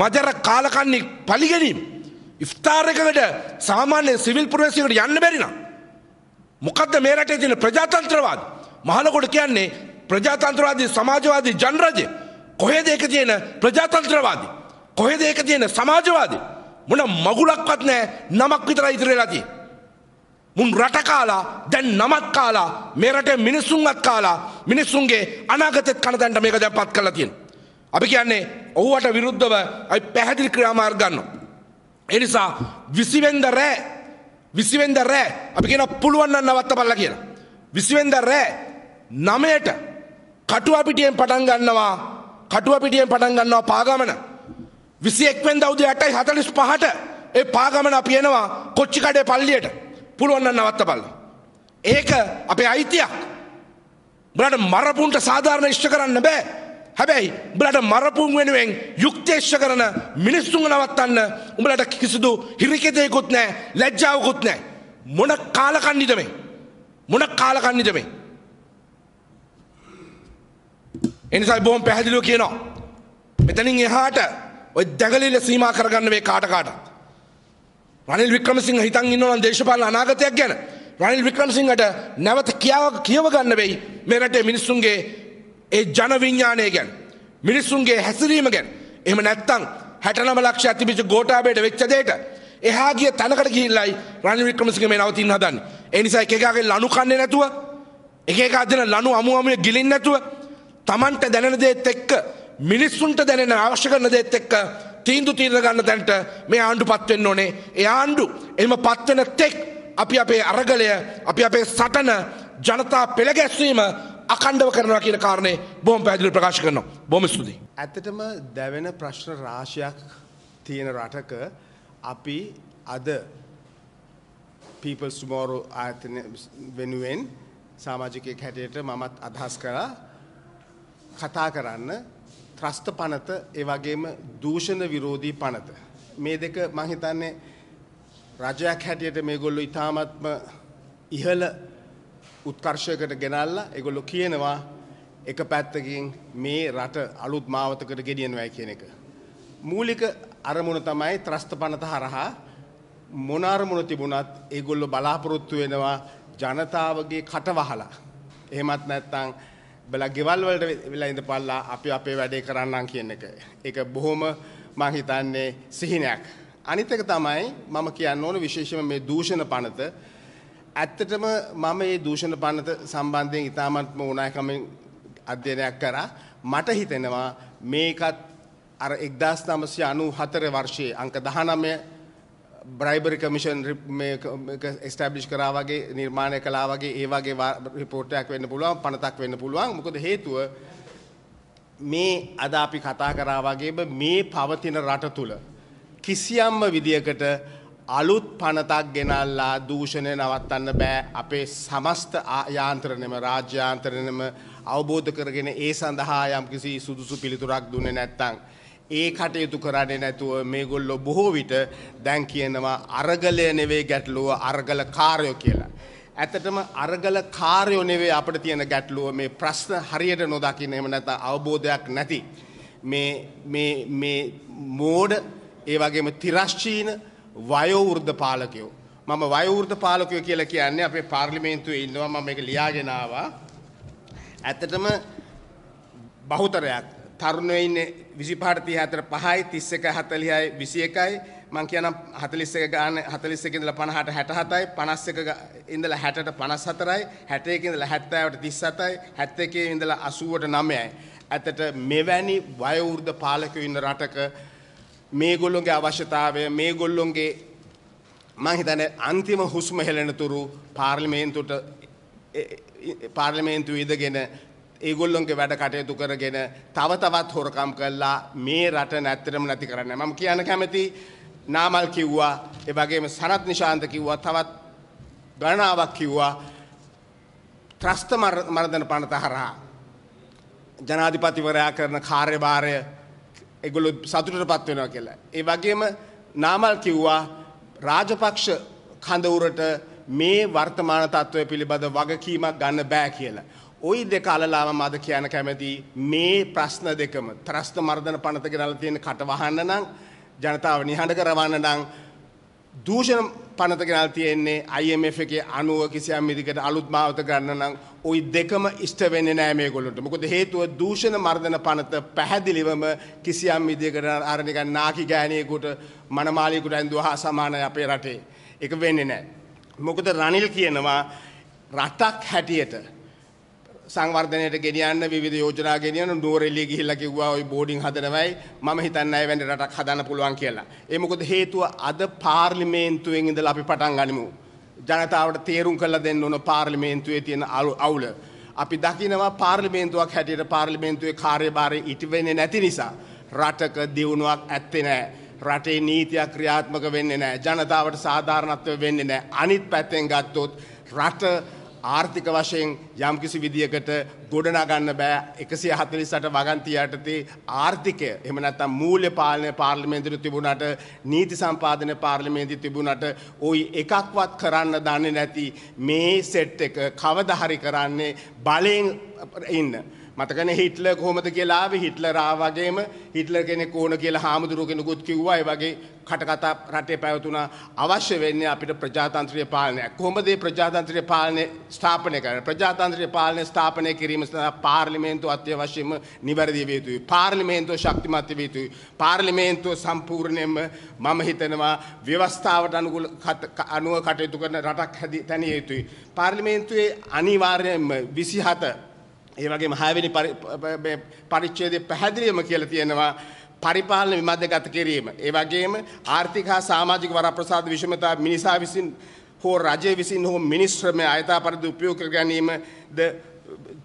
මජර කාලකන්නේ පරිගැනීම ඉෆ්තාරයකට සාමාන්‍ය සිවිල් පුරවැසියෙකුට යන්න බැරි නම් මොකද්ද මේ රටේ තියෙන ප්‍රජාතන්ත්‍රවාද මහලකොට කියන්නේ ප්‍රජාතන්ත්‍රවාදී සමාජවාදී ජනරජය කොහෙද ඒක තියෙන ප්‍රජාතන්ත්‍රවාදී කොහෙද ඒක තියෙන සමාජවාදී මොන මගුලක්වත් නැහැ නමක් විතරයි ඉතිරෙලා තියෙන්නේ මුන් රට කාලා දැන් නමත් කාලා මේ රටේ මිනිස්සුන්වත් කාලා මිනිස්සුන්ගේ අනාගතෙත් කන දැන්ට මේක දැන් පත් කරලා තියෙනවා. අපි කියන්නේ ඔහුවට විරුද්ධව අපි පැහැදිලි ක්‍රියාමාර්ග ගන්නවා. ඒ නිසා 20 වෙනිදා රෑ 20 වෙනිදා රෑ අපි කියනවා පුළුවන් නම් නවත්තපල්ලා කියලා. 20 වෙනිදා රෑ 9ට කටුව පිටියෙන් පටන් ගන්නවා කටුව පිටියෙන් පටන් ගන්නවා පාගමන. 21 වෙනිදා උදේ 8:45ට ඒ පාගමන අපි එනවා කොච්චි කඩේ පල්ලියට. පුළුවන් නම් නවත්ත බලන්න. ඒක අපේ අයිතියක්. උඹලට මරපුන්ට සාධාරණ ඉෂ්ට කරන්න බෑ. හැබැයි උඹලට මරපුන් වෙනුවෙන් යුක්ති ඉෂ්ට කරන මිනිස්සුන් නවත්තන්න උඹලට කිසිදු හිරිකෙතේකුත් නැහැ, ලැජ්ජාවකුත් නැහැ. මොන කාලකන්නිද මේ? මොන කාලකන්නිද මේ? එනිසා බොහොම පැහැදිලිව කියනවා. මෙතනින් එහාට ඔය දැගලිල සීමා කරගන්න මේ කාට කාටත්. රනිල් වික්‍රමසිංහ හිතන් ඉන්නවා නම් දේශපාලන අනාගතයක් ගැන රනිල් වික්‍රමසිංහට නැවත කියාව කියව ගන්න වෙයි මේ රටේ මිනිස්සුන්ගේ ඒ ජන විඥානය ගැන මිනිස්සුන්ගේ හැසිරීම ගැන එහෙම නැත්නම් 69 ලක්ෂයක් තිබිච්ච ගෝඨාභයට වෙච්ච දෙයට එහා ගිය තැනකට ගිහිල්ලයි රනිල් වික්‍රමසිංහ මේ නවතින්න හදන්නේ ඒ නිසා එක එකගේ ලනු කන්නේ නැතුව එක එක අදන ලනු අමු අමුවේ ගිලින්න නැතුව Tamanට දැනෙන දේත් එක්ක මිනිස්සුන්ට දැනෙන අවශ්‍ය කරන දේත් එක්ක තීන්දු තීරණ ගන්න තැන්ට මේ ආණ්ඩු පත්වෙන්න ඕනේ. ඒ ආණ්ඩු එහෙම පත්වෙන තෙක් අපි අපේ අරගලය අපි අපේ සටන ජනතා පෙළගැස්වීම අකණ්ඩව කරනවා කියන කාරණේ බොහොම පැහැදිලිව ප්‍රකාශ කරනවා. බොහොම ස්තුතියි. ඇත්තටම දැවෙන ප්‍රශ්න රාශියක් තියෙන රටක අපි අද People's Tomorrow ආයතන වෙනුවෙන් සමාජිකයෙක් හැටියට මමත් අදහස් කරා කතා කරන්න ත්‍රස්ත පනත ඒ වගේම දූෂණ විරෝධී පනත. මේ දෙක මං හිතන්නේ රජයක් හැටියට මේගොල්ලෝ ඉතාමත්ම ඉහළ උත්කර්ෂයකට ගෙනල්ලා ඒගොල්ලෝ කියනවා එක පැත්තකින් මේ රට අලුත් මාවතකට ගෙනියනවායි කියන එක. මූලික අරමුණ තමයි ත්‍රස්ත පනත හරහා මොන අරමුණ තිබුණත් ඒගොල්ලෝ බලාපොරොත්තු වෙනවා ජනතාවගේ කටවහලා. එහෙමත් නැත්නම් බලා ගෙවල් වලට වෙලා ඉඳපල්ලා අපි අපේ වැඩේ කරන්නම් කියන එක. ඒක බොහොම මං හිතන්නේ සිහිනයක්. අනිත් එක තමයි මම කියන්න ඕන විශේෂයෙන්ම මේ දූෂණ පනත ඇත්තටම මම මේ දූෂණ පනත සම්බන්ධයෙන් ඉතාමත්ම උනායකමින් අධ්‍යයනයක් කරා මට හිතෙනවා මේකත් අර 1994 වර්ෂයේ අංක 19 බ්‍රයිබරි කමිෂන් ස්ටබ්ලිෂ් කරා වගේ නිර්මාණය කලා වගේ ඒ වගේ රිපෝටයක් වෙන්න පුළුවන් පනතක් වෙන්න පුළුවන් මොකද හේතුව මේ අද අපි කතා කරා වගේම මේ පවතින රට තුළ කිසියම්ම විදියකට අලුත් පනතක් ගෙනල්ලා දූෂණය නවත්තන්න බෑ අපේ සමස්ත යාන්ත්‍රණයම රාජ්‍යාන්ත්‍රණයම අවබෝධ කරගෙන ඒ සඳහා යම්කිසි සුදුසු පිළිතුරක් දුන්නේ නැත්නම් ඒ කටයුතු කරන්නේ නැතුව මේගොල්ලෝ බොහෝ විට දැන් කියනවා අරගලය නෙවෙයි ගැටලුව අරගල කාර්යෝ කියලා. ඇතටම අරගල කාර්යෝ නෙවෙයි අපිට තියෙන ගැටලුව මේ ප්‍රශ්න හරියට නොදකින්න එහෙම නැත්නම් අවබෝධයක් නැති මේ මේ මේ මෝඩ ඒ වගේම තිරස්චීන වයෝවෘද්ධ පාලකයෝ මම වයෝවෘද්ධ පාලකයෝ කියලා කියන්නේ අපේ පාර්ලිමේන්තුවේ ඉන්නවා මම මේක ලියාගෙන ආවා ඇත්තටම බහුතරයක් තරුණයින්න විසි පාර්තිය අතර පහයි තිස්සක හතලියයි විසි එකයි මං කියනම් හතලිස්සක ගාන හතලිස්සක ඉඳලා පණහට හැට හතයි පනස්සක ඉඳලා හැටට පනස් හතරයි හැටයකින්දල හැත්තෑවට තිස් සතයි හැත්ත එකේ ඉඳලා අසුවට නමයයි. ඇතට මෙවැනි වයවෘර්ධ පාලකව ඉන්න රටක මේගොල්ලොන්ගේ අවශ්‍යතාවය මේගොල්ලොන්ගේ මහිතන අන්තිම හුස්ම හෙලෙනතුරු පාර්ලිමේන්තුට පාර්ලිමේන්තු ඉදගෙන ඒගොල්ලොන්ගේ වැඩ කටයුතු කරගෙන තව තවත් හොරකම් කළා මේ රට නැත්තරම නැති කරන්න. මම කියන්න කැමති නාමල් කිව්වා ඒ වගේම සනත් නිශාන්ත කිව්වා තවත් ගණනාවක් කිව්වා ත්‍රස්ත මර්ධන පනත හරහා ජනාධිපතිවරයා කරන කාර්යභාරය ඒගොල්ලෝ සතුටටපත් වෙනවා කියලා. ඒ වගේම නාමල් කිව්වා රාජපක්ෂ කඳවුරට මේ වර්තමාන තත්ත්වය පිළිබඳ වගකීමක් ගන්න බෑ කියලා. ওই දෙක අලලාම මද කියන කැමති මේ ප්‍රශ්න දෙකම ත්‍රස්ත මර්ධන පනත ගෙනල්ලා තියෙන කට වහන්න නම් ජනතාව නිහඬ කරවන්න නම් දූෂණ පනත ගෙනල්ලා තියෙන්නේ IMF එකේ 90 කිසියම් විදිහකට අලුත් මාවත ගන්න නම් ওই දෙකම ඉෂ්ට වෙන්නේ නැහැ මේගොල්ලන්ට. මොකද හේතුව දූෂණ මර්ධන පනත පැහැදිලිවම කිසියම් විදිහකට අර නිකන් නාකි ගෑණියෙකුට මනමාලියෙකුට ඇඳුවා සමානයි අපේ රටේ. ඒක වෙන්නේ නැහැ. මොකද රනිල් කියනවා රටක් හැටියට සංවර්ධනයට ගෙනියන්න විවිධ යෝජනා ගෙනියන නුවරඑළිය ගිහිල්ලා කිව්වා ওই බෝඩින් හදනවයි මම හිතන්නේ නැහැ වැනි රටක් හදන්න පුළුවන් කියලා. ඒ මොකද හේතුව අද පාර්ලිමේන්තුවෙන් ඉඳලා අපි පටන් ගනිමු. ජනතාවට තේරුම් කරලා දෙන්න ඕන පාර්ලිමේන්තුවේ තියෙන අවුල. අපි දකිනවා පාර්ලිමේන්තුවක් හැටියට පාර්ලිමේන්තුවේ කාර්යභාරය ඉටි වෙන්නේ නැති නිසා රටක දියුණුවක් ඇත්තේ නැහැ. රටේ නීතියක් ක්‍රියාත්මක වෙන්නේ නැහැ. ජනතාවට සාධාරණත්වය වෙන්නේ නැහැ. අනිත් පැත්තෙන් ගත්තොත් රට ආර්ථික වශයෙන් යම්කිසි විදියකට ගොඩනගන්න බෑ එකසිය හතලිසට වගන්තිය යටතේ ආර්ථිකය එම නැත්තම් මූල්‍ය පාලනය පාර්ලිමේන්තුරු තිබුණට නීති සම්පාදන පාර්ලිමේන්ති තිබුණට ඔයි එකක්වත් කරන්න දන්නේ නැති මේ සෙට් එක කවදහරි කරන්නේ බලයෙන් ඉන්න. මතකනේ හිට්ලර් කොහොමද කියලා ආවේ හිට්ලර් ආ වගේම හිට්ලර් කෙනෙක් ඕන කියලා හාමුදුරුවෝ කෙනෙකුත් කිව්වා ඒ වගේ කටකතා රටේ පැවතුණා අවශ්‍ය වෙන්නේ අපිට ප්‍රජාතන්ත්‍රීය පාලනය කොහොමද මේ ප්‍රජාතන්ත්‍රීය පාලනය ස්ථාපනය කරන්නේ ප්‍රජාතන්ත්‍රීය පාලනය ස්ථාපනය කිරීම සඳහා පාර්ලිමේන්තුව අත්‍යවශ්‍යම නිවැරදි විය යුතුයි පාර්ලිමේන්තුව ශක්තිමත් විය යුතුයි පාර්ලිමේන්තුව සම්පූර්ණයෙන්ම මම හිතනවා ව්‍යවස්ථාවට අනුකූල අනුව කටයුතු කරන රටක් හැදී තැනිය යුතුයි පාර්ලිමේන්තුවේ අනිවාර්යයෙන්ම 27 ඒ වගේම 6 වෙනි පරිච්ඡේදයේ පැහැදිලිවම කියලා තියෙනවා පරිපාලන විමධ්‍යගත කිරීම. ඒ වගේම ආර්ථික හා සමාජික වරප්‍රසාද විෂමතා මිනිසා විසින් හෝ රජය විසින් හෝ මිනිස් ශ්‍රමය ආයතා පරිදි උපයෝග කර ගැනීමද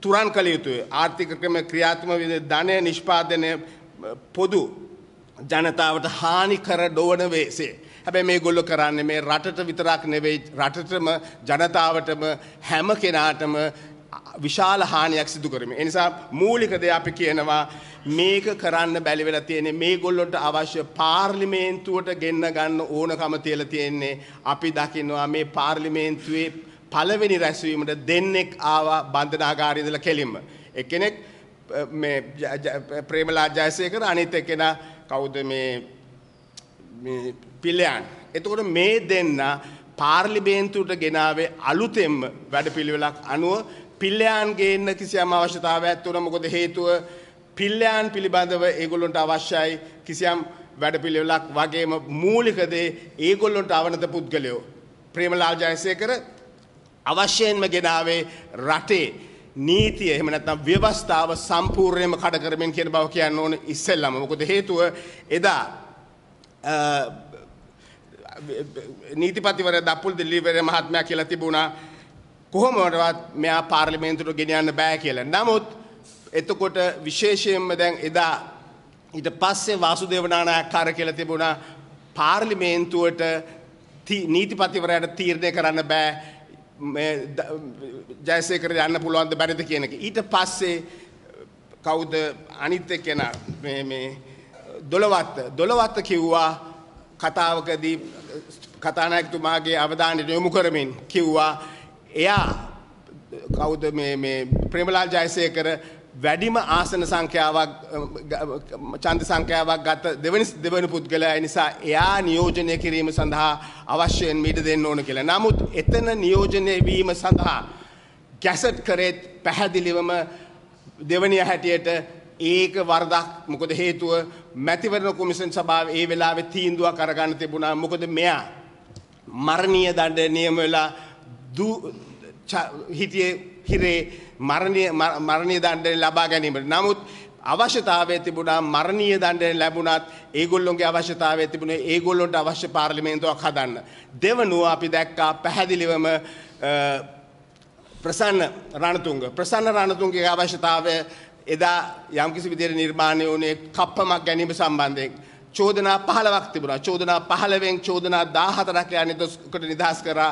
තුරන් කළ යුතුය. ආර්ථික ක්‍රම ක්‍රියාත්මක ධනය නිෂ්පාදනය පොදු ජනතාවට හානි කර නොවන වේසේ. හැබැයි මේගොල්ලෝ කරන්නේ මේ රටට විතරක් නෙවෙයි රටටම ජනතාවටම හැම කෙනාටම විශාල හානියක් සිදු කරම. එනිසා මූලික දෙය අපි කියනවා මේක කරන්න බැලිවෙලා තියෙන්නේ මේ ගොල්ලොට අවශ්‍ය පාර්ලිමේන්තුවට ගෙන්න ගන්න ඕනකම තියලා තියෙන්නේ. අපි දකින්නවා මේ පාර්ලිමේන්තුවේ පළවෙනි රැස්වීමට දෙන්නෙක් ආවා බන්ධනාගාරය ඉඳලා කෙලින්ම. එක්කෙනෙක් මේ ප්‍රේමලා ජයසේකර අනිත් එක්කෙනා කවුද මේ මේ පිල්ලයන්. එතකොට මේ දෙන්න පාර්ලිමේන්තුවට ගෙනාවේ අලුතෙන්ම වැඩපිළිවෙලක් අනුව පිල්ලයන්ගේ එන්න කිසියම් අවශ්‍යතාවයක් තුන මොකද හේතුව පිල්ලයන් පිළිබඳව ඒගොල්ලොන්ට අවශ්‍යයි කිසියම් වැඩපිළිවෙලක් වගේම මූලික දේ ඒගොල්ලොන්ට අවනත පුද්ගලයෝ ප්‍රේමලාල් ජයසේකර අවශ්‍යයෙන්ම ගෙනාවේ රටේ නීතිය එහෙම නැත්නම් ව්‍යවස්ථාව සම්පූර්ණයෙන්ම කඩ කරමින් කියන බව කියන්න ඕන ඉස්සෙල්ලම. මොකද හේතුව එදා නීතිපතිවරයා දප්පුල් දිල්ලිවර මහත්මයා කියලා තිබුණා කොහොමටවත් මෙයා පාර්ලිමේන්තුට ගෙනියන්න බෑ කියලා. නමුත් එතකොට විශේෂයෙන්ම දැන් එදා ඊට පස්සේ වාසුදේව නානායක්කාර කියලා තිබුණා පාර්ලිමේන්තුවට නීතිපතිවරයාට තීරණය කරන්න බෑ ජයසේකර යන්න පුළුවන්ද බැරිද කියන එක. ඊට පස්සේ කවුද අනිත් කෙනා මේ මේ දොළවත්ත දොළවත්ත කිව්වා කතාවකදී කතානායකතුමාගේ අවධානයට යොමු කරමින් කිව්වා එයා කවුද මේ ප්‍රේමලාල් ජයසේකර වැඩිම ආසන සංඛ්‍යාවක් ඡන්ද සංඛ්‍යාවක් ගත දෙවනි දෙවනි පුද්ගලයා නිසා එයා නියෝජනය කිරීම සඳහා අවශ්‍යයෙන් මීට දෙන්න ඕන කියලා. නමුත් එතන නියෝජනය වීම සඳහා ගැසට් කරේත් පැහැදිලිවම දෙවනිය හැටියට ඒක වරදක් මොකද හේතුව මැතිවරණ කොමිෂන් සභාව ඒ වෙලාවේ තීන්දුවක් අරගන්න තිබුණා මොකද මෙයා මරණීය දඬ නියම වෙලා හිටියේ හිරේ මරණීය මරණීය දඬුවම් ලබා ගැනීමට. නමුත් අවශ්‍යතාවය තිබුණා මරණීය දඬුවම් ලැබුණත් ඒගොල්ලොන්ගේ අවශ්‍යතාවය තිබුණේ ඒගොල්ලොන්ට අවශ්‍ය පාර්ලිමේන්තුවක් හදන්න. දෙවනුව අපි දැක්කා පැහැදිලිවම ප්‍රසන්න රණතුංග ප්‍රසන්න රණතුංගගේ අවශ්‍යතාවය එදා යම්කිසි විදිහට නිර්මාණය වුණේ කප්පමක් ගැනීම සම්බන්ධයෙන් චෝදනා 15ක් තිබුණා. චෝදනා 15න් චෝදනා 14ක් යන්නේ කොට නිදහස් කරා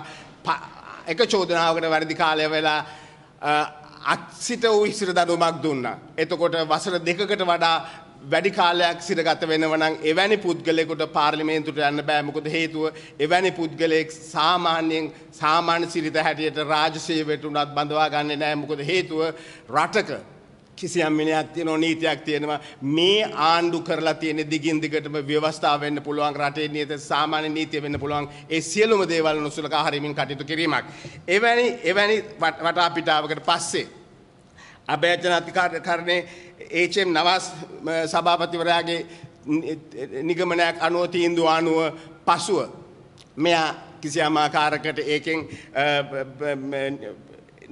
එක චෝදනාවකට වැරදි කාලය වෙලා අත්සිට වූ ඉසිර දඩුමක් දුන්න. එතකොට වසර දෙකකට වඩා වැඩි කාලයක් සිරගත වෙනවනම් එවැනි පුද්ගලයෙකුට පාර්ලිමේන්තුවට යන්න බෑ මොකද හේතුව එවැනි පුද්ගලයෙක් සාමාන්‍යයෙන් සාමාන්‍ය සිරිත හැටියට රාජ්‍ය සේවයට උනත් බඳවා ගන්නේ නෑ මොකද හේතුව රටක කිසියම් මිනයක් තියෙනවා නීතියක් තියෙනවා මේ ආණ්ඩු කරලා තියෙන දිගින් දිගටම ව්‍යවස්ථාව වෙන්න පුළුවන් රටේ නියත සාමාන්‍ය නීතිය වෙන්න පුළුවන් ඒ සියලුම දේවල් නොසලකා හරීමින් කටයුතු කිරීමක් එවැනි එවැනි වටාපිටාවකට පස්සේ අභයචන අධිකාරකරණේ එච්.එම්. නවාස් සභාපතිවරයාගේ නිගමනයක් අනුව තීන්දුව අනුව පසුව මෙයා කිසියම් ආකාරයකට ඒකෙන්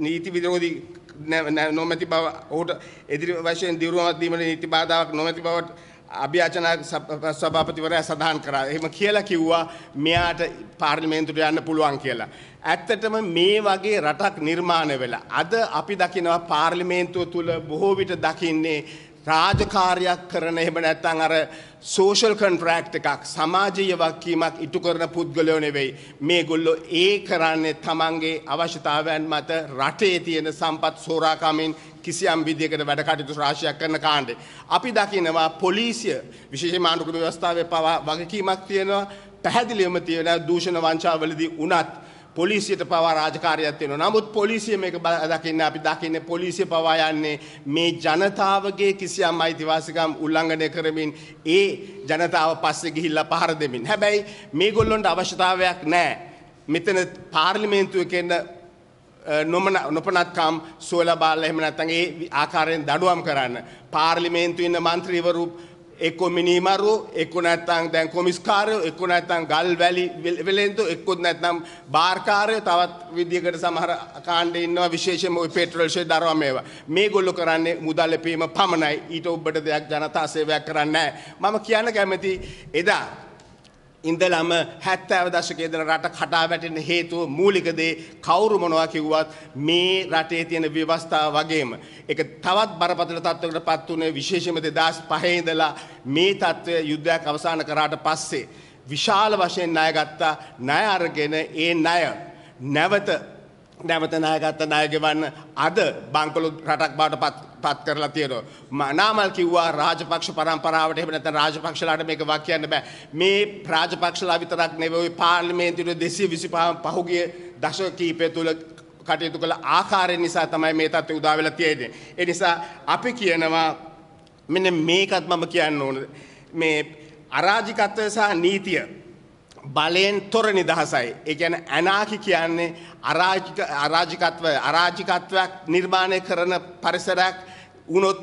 නීති විරෝධී නොමැති බව ඔහුට ඉදිරි වශයෙන් දියුණුවක් දීමට නීති බාධාවක් නොමැති බවට අභියාචනා සභාපතිවරයා සඳහන් කරා. එහෙම කියලා කිව්වා මෙයාට පාර්ලිමේන්තුවට යන්න පුළුවන් කියලා. ඇත්තටම මේ වගේ රටක් නිර්මාණය වෙලා අද අපි දකිනවා පාර්ලිමේන්තුව තුල බොහෝ විට දකින්නේ රාජකාරයක් කරන එහෙම නැත්නම් අර සෝෂල් කොන්ට්‍රැක්ට් එකක් සමාජීය වගකීමක් ඉටු කරන පුද්ගලයෝ නෙවෙයි මේගොල්ලෝ ඒ කරන්නේ තමන්ගේ අවශ්‍යතාවයන් මත රටේ තියෙන සම්පත් සෝරාකමින් කිසියම් විදියකට වැඩ කටයුතු රාශියක් කරන කාණ්ඩේ අපි දකිනවා පොලිසිය විශේෂයෙන්ම ආණ්ඩුක්‍රම ව්‍යවස්ථාවේ පවා වගකීමක් තියෙනවා පැහැදිලිවම තියෙනවා දූෂණ වංචාවලදී උනත් පොලිසියට පවා රාජකාරියක් තියෙනවා. නමුත් පොලිසිය මේක දකින්න අපි දකින්නේ පොලිසිය පවා යන්නේ මේ ජනතාවගේ කිසියම් අයිතිවාසිකම් උල්ලංඝනය කරමින් ඒ ජනතාව පස්සේ ගිහිල්ලා පහර දෙමින්. හැබැයි මේගොල්ලොන්ට අවශ්‍යතාවයක් නැහැ. මෙතන පාර්ලිමේන්තුවේ කියන නොමන නොපනත්කම් සුවල බාල එහෙම නැත්නම් ඒ ආකාරයෙන් දඩුවම් කරන්න. පාර්ලිමේන්තුවේ ඉන්න മന്ത്രിවරු එක්කො මිනිමරු එක්ක නැත්තං දැන් කොමිස්කාරය එක්ක නැත්තං ගල් වැලි වෙලෙන්තු එක්කොත් නැත්නම් බාර්කාරය තවත් විදිහකට සමහර කාණ්ඩ ඉන්නවා විශේෂම ওই පෙට්‍රල් ෂෙඩ් දරවා මේවා මේගොල්ලෝ කරන්නේ මුදල් ලැබීම පමණයි ඊට ඔබට දෙයක් ජනතා සේවයක් කරන්නේ නැහැ මම කියන්න කැමති එදා ඉඳලම 70 දශකයේ ඉඳලා රට කඩා වැටෙන හේතුව මූලික දේ කවුරු මොනවා කිව්වත් මේ රටේ තියෙන ව්‍යවස්ථාව වගේම ඒක තවත් බරපතල තත්ත්වයකටපත් උනේ විශේෂයෙන්ම 2005 ඉඳලා මේ තත්ත්වය යුද්ධයක් අවසන් කරාට පස්සේ විශාල වශයෙන් ණය ගත්තා ණය අරගෙන ඒ ණය නැවත නැවත නායකත්ව ණය ගෙවන්න අද බංකොලොත් රටක් බවට පත් කරලා තියෙනවා. මනාමල් කිව්වා රාජපක්ෂ පරම්පරාවට එහෙම නැත්නම් රාජපක්ෂලාට මේක වක් කියන්න බෑ. මේ රාජපක්ෂලා විතරක් නෙවෙයි පාර්ලිමේන්තුවේ 225 පහුගිය දශක කීපය තුල කටයුතු කළ ආකාරය නිසා තමයි මේ තත්ත්වය උදා වෙලා තියෙන්නේ. ඒ නිසා අපි කියනවා මෙන්න මේකත් මම කියන්න ඕන. මේ අරාජිකත්වය සහ නීතිය බලයෙන් තොර නිදහසයි. ඒ කියන්නේ ඇනාකි කියන්නේ අරාජිකත්වය අරාජිකත්වයක් නිර්මාණය කරන පරිසරයක් වුණොත්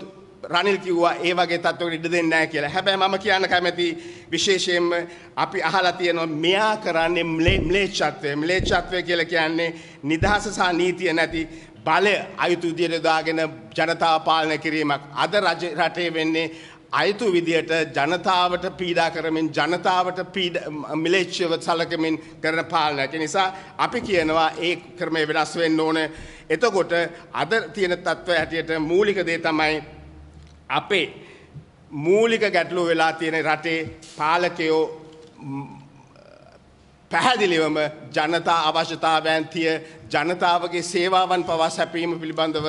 රනිල් කිව්වා ඒ වගේ තත්ත්වයකට ඉඩ දෙන්නේ නැහැ කියලා. හැබැයි මම කියන්න කැමති විශේෂයෙන්ම අපි අහලා තියෙනවා මෙයා කරන්නේ ම්ලේච්ඡත්වය. ම්ලේච්ඡත්වය කියලා කියන්නේ නිදහස සහ නීතිය නැති බලය අයුතු විදියට දාගෙන ජනතාව පාලනය කිරීමක්. අද රජ රටේ වෙන්නේ අයතු විදියට ජනතාවට පීඩා කරමින් ජනතාවට මිලේච්චව සලකමින් කරන පාලන ඇති නිසා අපි කියනවා ඒ ක්‍රමය වෙනස් වෙන්න ඕන එතකොට අද තියෙන තත්ත්වය හැටියට මූලික දේ තමයි අපේ මූලික ගැටලු වෙලා තියෙන රටේ පාලකයෝ පැහැදිලිවම ජනතා අවශ්‍යතාවයන් තිය ජනතාවගේ සේවාවන් පවා සැපීම පිළිබඳව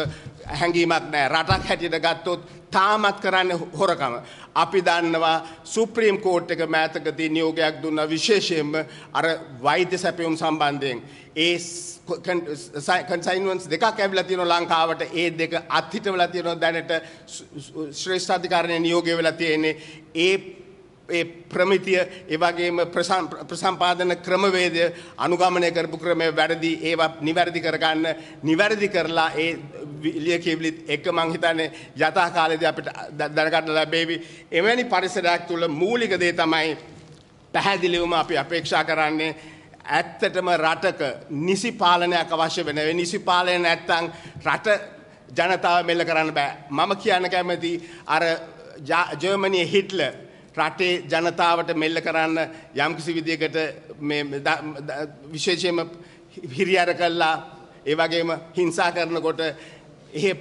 හැඟීමක් නෑ රටක් හැටියට ගත්තොත් තාමත් කරන්න හොරකම. අපි දන්නවා සුප්‍රීම් කෝට් එක මෑතකදී නියෝගයක් දුන්න විශේෂයෙන්ම අර වෛද්‍ය සැපයුම් සම්බන්ධයෙන්. ඒ කන්සයින්වන්ස් දෙකක් ඇවිල්ලා තියෙනවා ලංකාවට ඒ දෙක අත්හිටවලා තියෙනවා දැනට ශ්‍රේෂ්ඨාධිකරණයේ නියෝගය වෙලා තියෙන්නේ ඒ ඒ ප්‍රමිතිය ඒවගේම ප්‍රසම්පාදන ක්‍රමවේදය අනුගමනය කරපු ක්‍රමය වැරදි ඒවා නිවැරදි කරගන්න නිවැරදි කරලා ඒ ලියකිවිලිත් එක්ක මං හිතන්නේ යථා කාලෙදී අපිට දැනගන්න ලැබේවි. එවැනි පරිසරයක් තුල මූලික දේ තමයි පැහැදිලිවම අපි අපේක්ෂා කරන්නේ ඇත්තටම රටක නිසි පාලනයක් අවශ්‍ය වෙනවා. නිසි පාලනය නැත්නම් රට ජනතාව මෙල්ල කරන්න බෑ. මම කියන්න කැමති අර ජර්මනියේ හිට්ලර් රටේ ජනතාවට මෙල්ල කරන්න යම්කිසි විදියකට විශේෂයම හිරියර කල්ලා ඒවගේම හිංසා කරනකොට එහ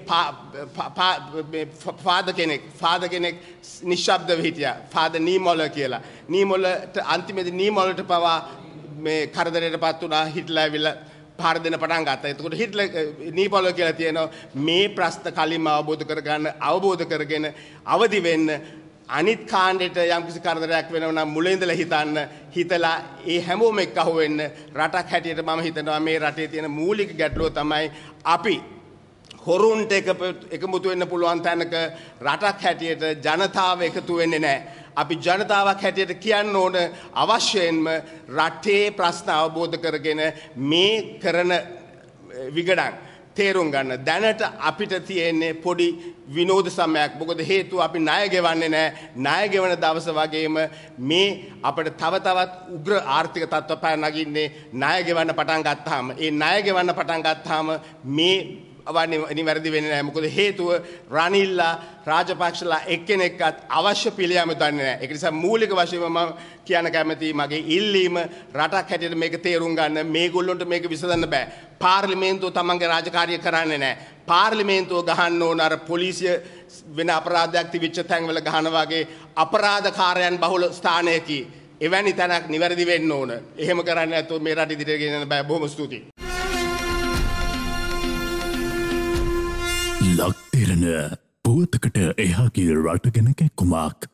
පාද කෙනෙක් පාද කෙනෙක් නිශ්ශබ්ද හිටිය පාද නීමොල කියලා. නීමොලට අන්තිමෙද නීමොලට පවා මේ කරදරයට පත් වනා හිටලඇවිල්ල පාර දෙන පටන් ගත්තා. එතකොට හිට්ල නීපොලෝ කියලා තියෙනවා මේ ප්‍රශ්න කලින්ම අවබෝධ කරගන්න අවබෝධ කරගෙන අවදි වෙන්න අනිත් කාණ්ඩෙට යම්කිසි කරදරයක් වෙනව නම් මුල ඉඳලා හිතන්න හිතලා ඒ හැමෝම එක්ක අහුවෙන්න රටක් හැටියට මම හිතනවා මේ රටේ තියෙන මූලික ගැටලුව තමයි අපි හොරුන්ට එකමුතු වෙන්න පුළුවන් තැනක රටක් හැටියට ජනතාව එකතු වෙන්නේ නැහැ. අපි ජනතාවක් හැටියට කියන්න ඕන අවශ්‍යයෙන්ම රටේ ප්‍රශ්න අවබෝධ කරගෙන මේ කරන විගඩන් තේරුම් ගන්න. දැනට අපිට තියෙන්නේ පොඩි විනෝද සමයක්. මොකද හේතුව අපි ණය ගෙවන්නේ නැහැ. ණය ගෙවන දවස වගේම මේ අපිට තව තවත් උග්‍ර ආර්ථික තත්ත්ව පැන නගින්නේ ණය ගෙවන්න පටන් ගත්තාම. ඒ ණය ගෙවන්න පටන් ගත්තාම මේ වන්නේ වැරදි වෙන්නේ නැහැ. මොකද හේතුව රනිල්ලා රාජපක්ෂලා එක්කෙනෙක්වත් අවශ්‍ය පිළියම දන්නේ නැහැ. ඒක නිසා මූලික වශයෙන් මම කියන්න කැමතියි මගේ ඉල්ලීම රටක් හැටියට මේක තේරුම් ගන්න මේගොල්ලොන්ට මේක විසඳන්න බෑ. පාර්ලිමේන්තුව තමන්ගේ රාජකාරිය කරන්නේ නැහැ. පාර්ලිමේන්තුව ගහන්න ඕන අර පොලිසිය වෙන අපරාධයක් තිබිච්ච තැන්වල ගහන වගේ අපරාධකාරයන් බහුල ස්ථානයකී එවැනි තැනක් නිවැරදි වෙන්න ඕන. එහෙම කරන්න ඇත්තොත් මේ රට ඉදිරියට ගෙනියන්න බෑ. බොහොම ස්තුතියි. ලක්තිරණ පුවතකට එහාගේ රටගෙනකැක්කුමක්